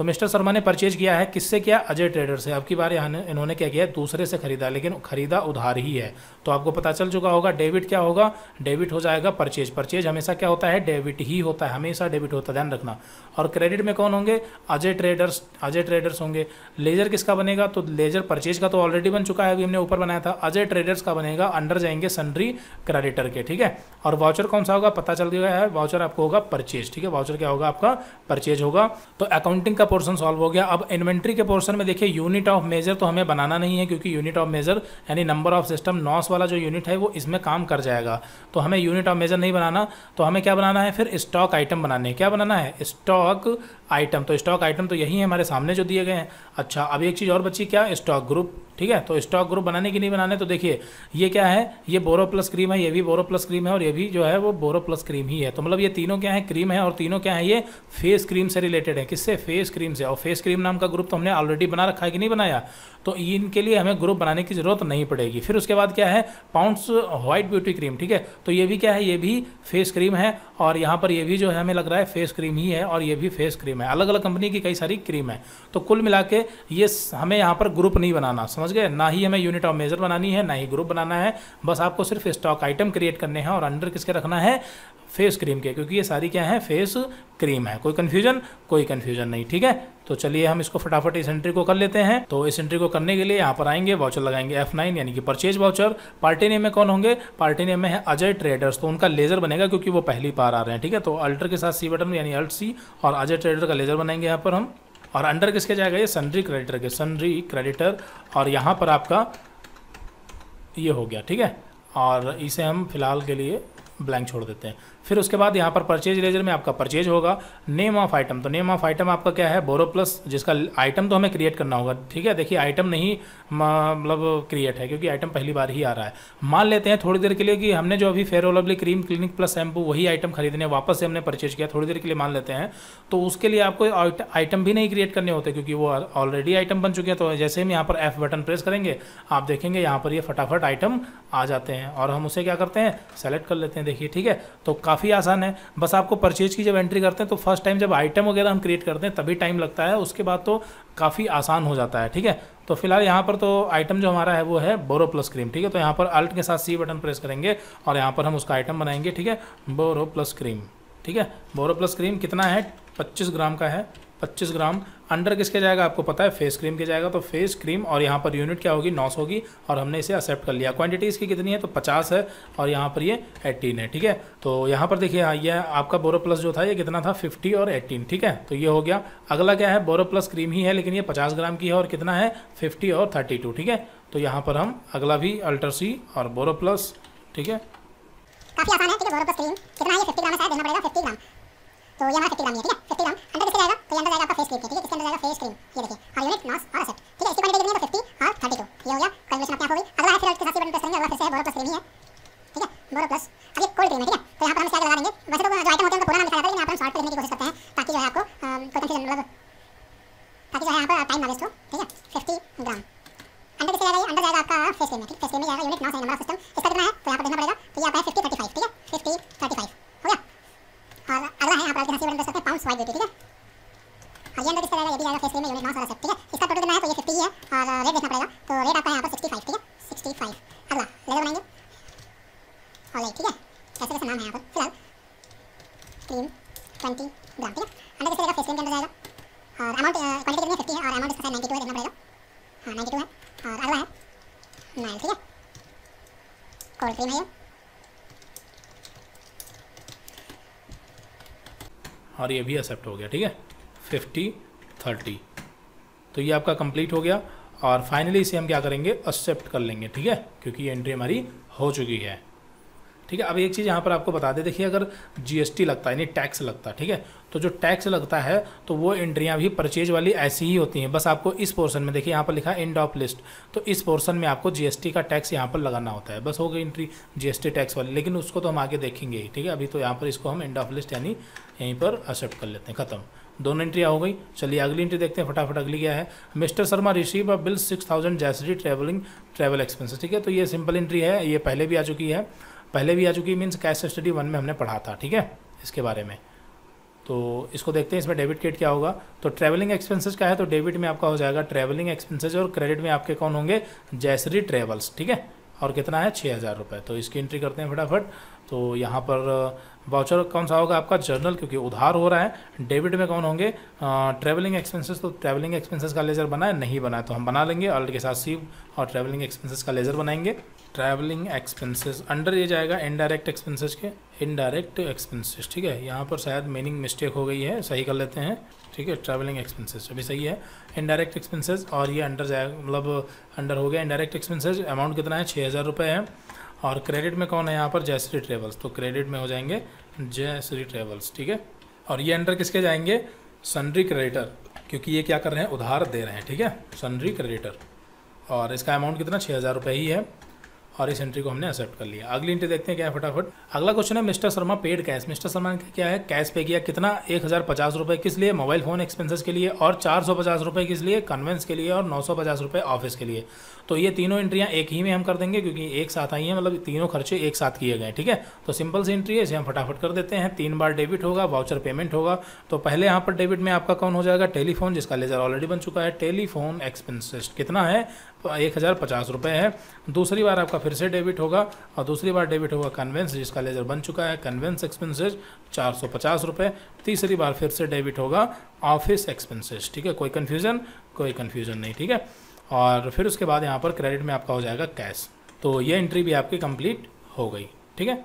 तो मिस्टर शर्मा ने परचेज किया है किससे किया अजय ट्रेडर से आपकी बार यहाँ इन्होंने क्या किया दूसरे से खरीदा लेकिन खरीदा उधार ही है तो आपको पता चल चुका होगा डेबिट क्या होगा डेबिट हो जाएगा परचेज परचेज हमेशा क्या होता है डेबिट ही होता है हमेशा डेबिट होता है ध्यान रखना और क्रेडिट में कौन होंगे अजय ट्रेडर्स अजय ट्रेडर्स होंगे लेजर किसका बनेगा तो लेजर परचेज का तो ऑलरेडी बन चुका है अभी हमने ऊपर बनाया था अजय ट्रेडर्स का बनेगा अंडर जाएंगे सन्ड्री क्रेडिटर के ठीक है और वाउचर कौन सा होगा पता चल गया है वाउचर आपको होगा परचेज ठीक है वाउचर क्या होगा आपका परचेज होगा तो अकाउंटिंग का पोर्शन सॉल्व हो गया अब इन्वेंट्री के पोर्शन में देखिए यूनिट ऑफ मेजर तो हमें बनाना नहीं है क्योंकि यूनिट ऑफ मेजर यानी नंबर ऑफ सिस्टम नॉस वाला जो यूनिट है वो इसमें काम कर जाएगा तो हमें यूनिट ऑफ मेजर नहीं बनाना तो हमें क्या बनाना है फिर स्टॉक आइटम बनाने क्या बनाना है स्टॉक आइटम तो स्टॉक आइटम तो यही है हमारे सामने जो दिए गए हैं अच्छा अब एक चीज़ और बची क्या स्टॉक ग्रुप ठीक है तो स्टॉक ग्रुप बनाने की नहीं बनाने तो देखिए ये क्या है ये बोरो प्लस क्रीम है ये भी बोरो प्लस क्रीम है और ये भी जो है वो बोरो प्लस क्रीम ही है तो मतलब ये तीनों क्या है क्रीम है और तीनों क्या है ये फेस क्रीम से रिलेटेड है किससे फेस क्रीम से और फेस क्रीम नाम का ग्रुप तो हमने ऑलरेडी बना रखा है कि नहीं बनाया तो इनके लिए हमें ग्रुप बनाने की ज़रूरत नहीं पड़ेगी फिर उसके बाद क्या है पाउंड्स वाइट ब्यूटी क्रीम ठीक है तो ये भी क्या है ये भी फेस क्रीम है और यहाँ पर ये भी जो है हमें लग रहा है फेस क्रीम ही है और ये भी फेस क्रीम है अलग अलग कंपनी की कई सारी क्रीम है तो कुल मिला के ये हमें यहाँ पर ग्रुप नहीं बनाना समझ गए ना ही हमें यूनिट ऑफ मेजर बनानी है ना ही ग्रुप बनाना है बस आपको सिर्फ स्टॉक आइटम क्रिएट करने हैं और अंडर किसके रखना है फेस क्रीम के क्योंकि ये सारी क्या है फेस क्रीम है कोई कन्फ्यूजन कोई कन्फ्यूजन नहीं ठीक है तो चलिए हम इसको फटाफट इस एंट्री को कर लेते हैं तो इस एंट्री को करने के लिए यहाँ पर आएंगे वाउचर लगाएंगे एफ नाइन यानी कि परचेज वाउचर पार्टी नेम में कौन होंगे पार्टी नेम में है अजय ट्रेडर्स तो उनका लेजर बनेगा क्योंकि वो पहली बार आ रहे हैं ठीक है तो अल्टर के साथ सी बटन यानी अल्ट सी और अजय ट्रेडर का लेजर बनाएंगे यहाँ पर हम और अंडर किसके जाएगा ये सनरी क्रेडिटर के सनरी क्रेडिटर और यहाँ पर आपका ये हो गया ठीक है और इसे हम फिलहाल के लिए ब्लैंक छोड़ देते हैं फिर उसके बाद यहाँ पर परचेज लेजर में आपका परचेज होगा नेम ऑफ आइटम तो नेम ऑफ आइटम आपका क्या है बोरो प्लस जिसका आइटम तो हमें क्रिएट करना होगा ठीक है देखिए आइटम नहीं मतलब क्रिएट है क्योंकि आइटम पहली बार ही आ रहा है मान लेते हैं थोड़ी देर के लिए कि हमने जो अभी fair cream Clinic Plus shampoo वही आइटम खरीदने वापस से हमने परचेज किया थोड़ी देर के लिए मान लेते हैं तो उसके लिए आपको आइटम भी नहीं क्रिएट करने होते क्योंकि वो ऑलरेडी आइटम बन चुके हैं तो जैसे हम यहाँ पर एफ बटन प्रेस करेंगे आप देखेंगे यहाँ पर ये फटाफट आइटम आ जाते हैं और हम उसे क्या करते हैं सेलेक्ट कर लेते हैं देखिए ठीक है तो काफ़ी आसान है बस आपको परचेज की जब एंट्री करते हैं तो फर्स्ट टाइम जब आइटम वगैरह हम क्रिएट करते हैं तभी टाइम लगता है उसके बाद तो काफ़ी आसान हो जाता है ठीक है तो फिलहाल यहाँ पर तो आइटम जो हमारा है वो है बोरो प्लस क्रीम ठीक है तो यहाँ पर अल्ट के साथ सी बटन प्रेस करेंगे और यहाँ पर हम उसका आइटम बनाएंगे ठीक है बोरो प्लस क्रीम ठीक है बोरो प्लस क्रीम कितना है पच्चीस ग्राम का है पच्चीस ग्राम अंडर किसके जाएगा आपको पता है फेस क्रीम के जाएगा तो फेस क्रीम और यहाँ पर यूनिट क्या होगी नॉस होगी और हमने इसे एक्सेप्ट कर लिया क्वांटिटी इसकी कितनी है तो पचास है और यहाँ पर ये एट्टीन है ठीक है तो यहाँ पर देखिए हाँ ये आपका बोरो प्लस जो था ये कितना था फिफ्टी और एट्टीन ठीक है तो ये हो गया अगला क्या है बोरो प्लस क्रीम ही है लेकिन ये पचास ग्राम की है और कितना है फिफ्टी और थर्टी टू ठीक है तो यहाँ पर हम अगला भी अल्टर सी और बोरो प्लस ठीक है तो ये हमारा फिफ्टी ग्राम है ठीक है फिफ्टी ग्राम अंदर किसके जाएगा तो ये अंदर जाएगा आपका फेस क्रीम ठीक है इसके अंदर जाएगा फेस क्रीम ये देखिए हर यूनिट नॉस और असेट ठीक है इसकी क्वांटिटी कितनी है तो फिफ्टी और थर्टी टू ये हो गया कैलकुलेशन आपकी हो गई अगला है फिर साथ साथ बटन प्रेस करेंगे अगला फिर से बोरो प्लस क्रीम ही है ठीक है बोरो प्लस अब ये कोल्ड क्रीम है ठीक है तो यहाँ पर हम इसका लगा देंगे वैसे तो जो आइटम होते हैं उनका पूरा नाम लिखा जाता है लेकिन यहाँ पर हम शॉर्ट लिखने की कोशिश करते हैं ताकि जो है आपको कोई कंफ्यूजन मतलब ताकि जो है यहाँ पर टाइम ना वेस्ट हो ठीक है फिफ्टी ग्राम अंदर किसके जाएगा अंदर जाएगा आपका फेस क्रीम है ठीक फेस क्रीम में जाएगा यूनिट नॉस है नंबर सिस्टम इसका कितना है तो यहाँ पर देखना पड़ेगा तो ये आता है फिफ्टी थर्टी फाइव ठीक है फिफ्टी थर्टी फाइव और अगला है आप यहाँ ठीक है हाँ नाइन्टी टू कोल्ड क्रीम है और ये भी एक्सेप्ट हो गया ठीक है फिफ्टी थर्टी तो ये आपका कंप्लीट हो गया और फाइनली इसे हम क्या करेंगे एक्सेप्ट कर लेंगे ठीक है क्योंकि ये एंट्री हमारी हो चुकी है ठीक है अब एक चीज़ यहाँ पर आपको बता दें देखिए अगर जीएसटी लगता है यानी टैक्स लगता है ठीक है तो जो टैक्स लगता है तो वो एंट्रियाँ भी परचेज वाली ऐसी ही होती हैं बस आपको इस पोर्सन में देखिए यहाँ पर लिखा है एंड ऑफ लिस्ट तो इस पोर्सन में आपको जीएसटी का टैक्स यहाँ पर लगाना होता है बस हो गई एंट्री जीएसटी टैक्स वाली लेकिन उसको तो हम आगे देखेंगे ही ठीक है अभी तो यहाँ पर इसको हम एंड ऑफ लिस्ट यानी यहीं पर एक्सेप्ट कर लेते हैं खत्म दोनों एंट्रियाँ हो गई चलिए अगली एंट्री देखते हैं फटाफट अगली क्या है mister Sharma receive a bill six thousand जैसरी ट्रेवलिंग ट्रैवल एक्सपेंसेस ठीक है तो ये सिंपल एंट्री है ये पहले भी आ चुकी है पहले भी आ चुकी मीन्स कैश स्टडी वन में हमने पढ़ा था ठीक है इसके बारे में तो इसको देखते हैं इसमें डेबिट क्रेडिट क्या होगा तो ट्रैवलिंग एक्सपेंसेस का है तो डेबिट में आपका हो जाएगा ट्रैवलिंग एक्सपेंसेस और क्रेडिट में आपके कौन होंगे जैसरी ट्रेवल्स ठीक है और कितना है छः हज़ार रुपये तो इसकी एंट्री करते हैं फटाफट तो यहाँ पर वाउचर uh, कौन सा होगा आपका जर्नल क्योंकि उधार हो रहा है डेबिट में कौन होंगे ट्रैवलिंग uh, एक्सपेंसेस तो ट्रैवलिंग एक्सपेंसेस का लेजर बनाए नहीं बनाए तो हम बना लेंगे अल्ट के साथ सी और ट्रैवलिंग एक्सपेंसेस का लेजर बनाएंगे ट्रैवलिंग एक्सपेंसेस अंडर ये जाएगा इनडायरेक्ट एक्सपेंसेस के इनडायरेक्ट एक्सपेंसेस ठीक है यहाँ पर शायद मीनिंग मिस्टेक हो गई है सही कर लेते हैं ठीक है ट्रैवलिंग एक्सपेंसेस अभी सही है इनडायरेक्ट एक्सपेंसेस और ये अंडर जाएगा मतलब अंडर हो गया इनडायरेक्ट एक्सपेंसेस अमाउंट कितना है छः हज़ार रुपये है और क्रेडिट में कौन है यहाँ पर जयश्री ट्रेवल्स तो क्रेडिट में हो जाएंगे जयश्री ट्रेवल्स ठीक है और ये अंडर किसके जाएंगे सनरी क्रेडिटर क्योंकि ये क्या कर रहे हैं उधार दे रहे हैं ठीक है सनरी क्रेडिटर और इसका अमाउंट कितना छः हज़ार रुपये ही है और इस एंट्री को हमने एक्सेप्ट कर लिया अगली एंट्री देखते हैं क्या है फटाफट अगला क्वेश्चन है mister Sharma paid cash mister Sharma ने क्या है कैश पे किया कितना एक हज़ार पचास रुपये किस लिए मोबाइल फ़ोन एक्सपेंसेस के लिए और चार सौ पचास रुपये किस लिए कन्वेंस के लिए और नौ सौ पचास रुपये ऑफिस के लिए तो ये तीनों एंट्रियाँ एक ही में हम कर देंगे क्योंकि एक साथ आई हैं मतलब तीनों खर्चे एक साथ किए गए ठीक है तो सिंपल सी एंट्री है इसे हम फटाफट कर देते हैं तीन बार डेबिट होगा वाउचर पेमेंट होगा तो पहले यहाँ पर डेबिट में आपका कौन हो जाएगा टेलीफोन जिसका लेजर ऑलरेडी बन चुका है टेलीफोन एक्सपेंसेस कितना है एक हज़ार पचास रुपये है दूसरी बार आपका फिर से डेबिट होगा और दूसरी बार डेबिट होगा कन्वेंस जिसका लेजर बन चुका है कन्वेंस एक्सपेंसेस चार सौ पचास रुपये तीसरी बार फिर से डेबिट होगा ऑफिस एक्सपेंसेस ठीक है कोई कन्फ्यूज़न कोई कन्फ्यूज़न नहीं ठीक है और फिर उसके बाद यहाँ पर क्रेडिट में आपका हो जाएगा कैश तो ये एंट्री भी आपकी कंप्लीट हो गई ठीक है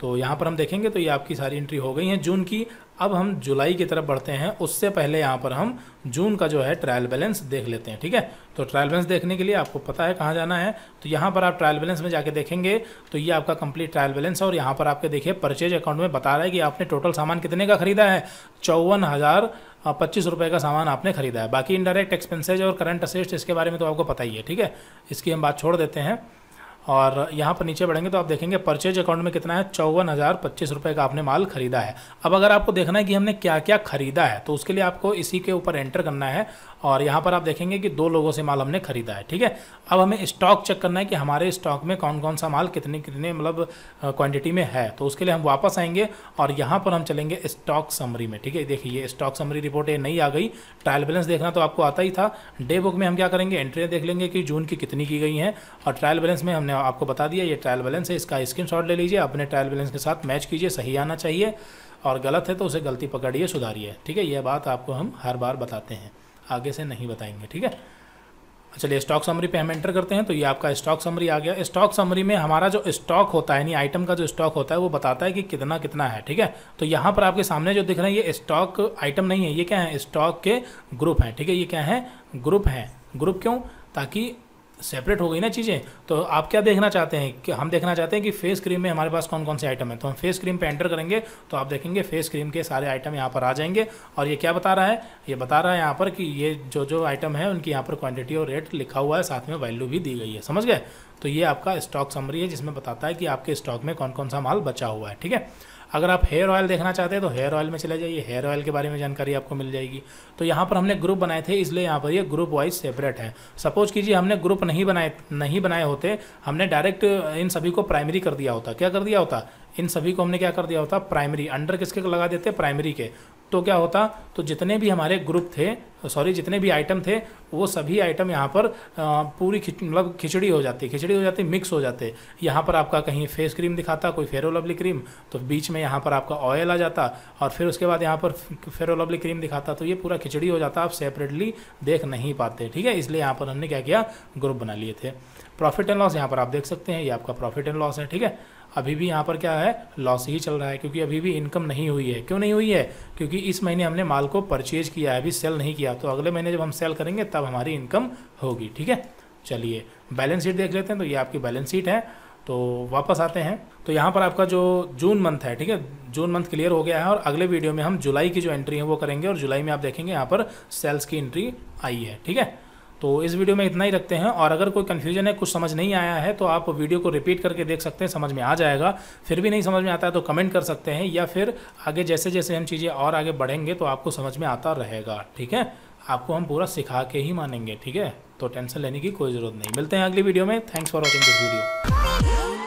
तो यहाँ पर हम देखेंगे तो ये आपकी सारी एंट्री हो गई हैं जून की अब हम जुलाई की तरफ बढ़ते हैं उससे पहले यहाँ पर हम जून का जो है ट्रायल बैलेंस देख लेते हैं ठीक है तो ट्रायल बैलेंस देखने के लिए आपको पता है कहाँ जाना है तो यहाँ पर आप ट्रायल बैलेंस में जाके देखेंगे तो ये आपका कंप्लीट ट्रायल बैलेंस है और यहाँ पर आपके देखिए परचेज अकाउंट में बता रहा है कि आपने टोटल सामान कितने का खरीदा है चौवन हज़ार पच्चीस रुपये का सामान आपने खरीदा है बाकी इंडायरेक्ट एक्सपेंसेज और करंट असिस्ट इसके बारे में तो आपको पता ही है ठीक है इसकी हम बात छोड़ देते हैं और यहाँ पर नीचे बढ़ेंगे तो आप देखेंगे परचेज अकाउंट में कितना है चौवन हज़ार पच्चीस रुपये का आपने माल खरीदा है अब अगर आपको देखना है कि हमने क्या क्या खरीदा है तो उसके लिए आपको इसी के ऊपर एंटर करना है और यहाँ पर आप देखेंगे कि दो लोगों से माल हमने खरीदा है ठीक है अब हमें स्टॉक चेक करना है कि हमारे स्टॉक में कौन कौन सा माल कितने कितने मतलब क्वान्टिटी में है तो उसके लिए हम वापस आएंगे और यहाँ पर हम चलेंगे स्टॉक समरी में ठीक है देखिए ये स्टॉक समरी रिपोर्ट ये नहीं आ गई ट्रायल बैलेंस देखना तो आपको आता ही था डे बुक में हम क्या करेंगे एंट्रियाँ देख लेंगे कि जून की कितनी की गई हैं और ट्रायल बैलेंस में हमने आपको बता दिया ये ट्रायल बैलेंस है इसका स्क्रीन ले लीजिए अपने ट्रायल बैलेंस के साथ मैच कीजिए सही आना चाहिए और गलत है तो उसे गलती पकड़िए सुधारिए ठीक है यह बात आपको हम हर बार बताते हैं आगे से नहीं बताएंगे ठीक है चलिए स्टॉक समरी पे हम एंटर करते हैं तो ये आपका स्टॉक समरी आ गया स्टॉक समरी में हमारा जो स्टॉक होता है यानी आइटम का जो स्टॉक होता है वो बताता है कि कितना कितना है ठीक है तो यहाँ पर आपके सामने जो दिख रहे हैं ये स्टॉक आइटम नहीं है ये क्या है स्टॉक के ग्रुप हैं ठीक है ये क्या है ग्रुप हैं ग्रुप क्यों ताकि सेपरेट हो गई ना चीज़ें तो आप क्या देखना चाहते हैं कि हम देखना चाहते हैं कि फेस क्रीम में हमारे पास कौन कौन से आइटम है तो हम फेस क्रीम पे एंटर करेंगे तो आप देखेंगे फेस क्रीम के सारे आइटम यहाँ पर आ जाएंगे और ये क्या बता रहा है ये बता रहा है यहाँ पर कि ये जो जो आइटम है उनकी यहाँ पर क्वान्टिटी और रेट लिखा हुआ है साथ में वैल्यू भी दी गई है समझ गए तो ये आपका स्टॉक समरी है जिसमें बताता है कि आपके स्टॉक में कौन कौन सा माल बचा हुआ है ठीक है अगर आप हेयर ऑयल देखना चाहते हैं तो हेयर ऑयल में चले जाइए हेयर ऑयल के बारे में जानकारी आपको मिल जाएगी तो यहाँ पर हमने ग्रुप बनाए थे इसलिए यहाँ पर ये ग्रुप वाइज सेपरेट है सपोज कीजिए हमने ग्रुप नहीं बनाए नहीं बनाए होते हमने डायरेक्ट इन सभी को प्राइमरी कर दिया होता क्या कर दिया होता इन सभी को हमने क्या कर दिया होता प्राइमरी अंडर किसके लगा देते प्राइमरी के तो क्या होता तो जितने भी हमारे ग्रुप थे सॉरी जितने भी आइटम थे वो सभी आइटम यहाँ पर पूरी खिच मतलब खिचड़ी हो जाती खिचड़ी हो जाती मिक्स हो जाते यहाँ पर आपका कहीं फेस क्रीम दिखाता कोई फेरो लवली क्रीम तो बीच में यहाँ पर आपका ऑयल आ जाता और फिर उसके बाद यहाँ पर फेरो लवली क्रीम दिखाता तो ये पूरा खिचड़ी हो जाता आप सेपरेटली देख नहीं पाते ठीक है इसलिए यहाँ पर हमने क्या किया ग्रुप बना लिए थे प्रॉफिट एंड लॉस यहाँ पर आप देख सकते हैं ये आपका प्रॉफिट एंड लॉस है ठीक है अभी भी यहाँ पर क्या है लॉस ही चल रहा है क्योंकि अभी भी इनकम नहीं हुई है क्यों नहीं हुई है क्योंकि इस महीने हमने माल को परचेज किया है अभी सेल नहीं किया तो अगले महीने जब हम सेल करेंगे तब हमारी इनकम होगी ठीक है चलिए बैलेंस शीट देख लेते हैं तो ये आपकी बैलेंस शीट है तो वापस आते हैं तो यहाँ पर आपका जो जून मंथ है ठीक है जून मंथ क्लियर हो गया है और अगले वीडियो में हम जुलाई की जो एंट्री है वो करेंगे और जुलाई में आप देखेंगे यहाँ पर सेल्स की एंट्री आई है ठीक है तो इस वीडियो में इतना ही रखते हैं और अगर कोई कन्फ्यूजन है कुछ समझ नहीं आया है तो आप वीडियो को रिपीट करके देख सकते हैं समझ में आ जाएगा फिर भी नहीं समझ में आता है तो कमेंट कर सकते हैं या फिर आगे जैसे जैसे हम चीज़ें और आगे बढ़ेंगे तो आपको समझ में आता रहेगा ठीक है आपको हम पूरा सिखा के ही मानेंगे ठीक है तो टेंशन लेने की कोई ज़रूरत नहीं मिलते हैं अगली वीडियो में thanks for watching this video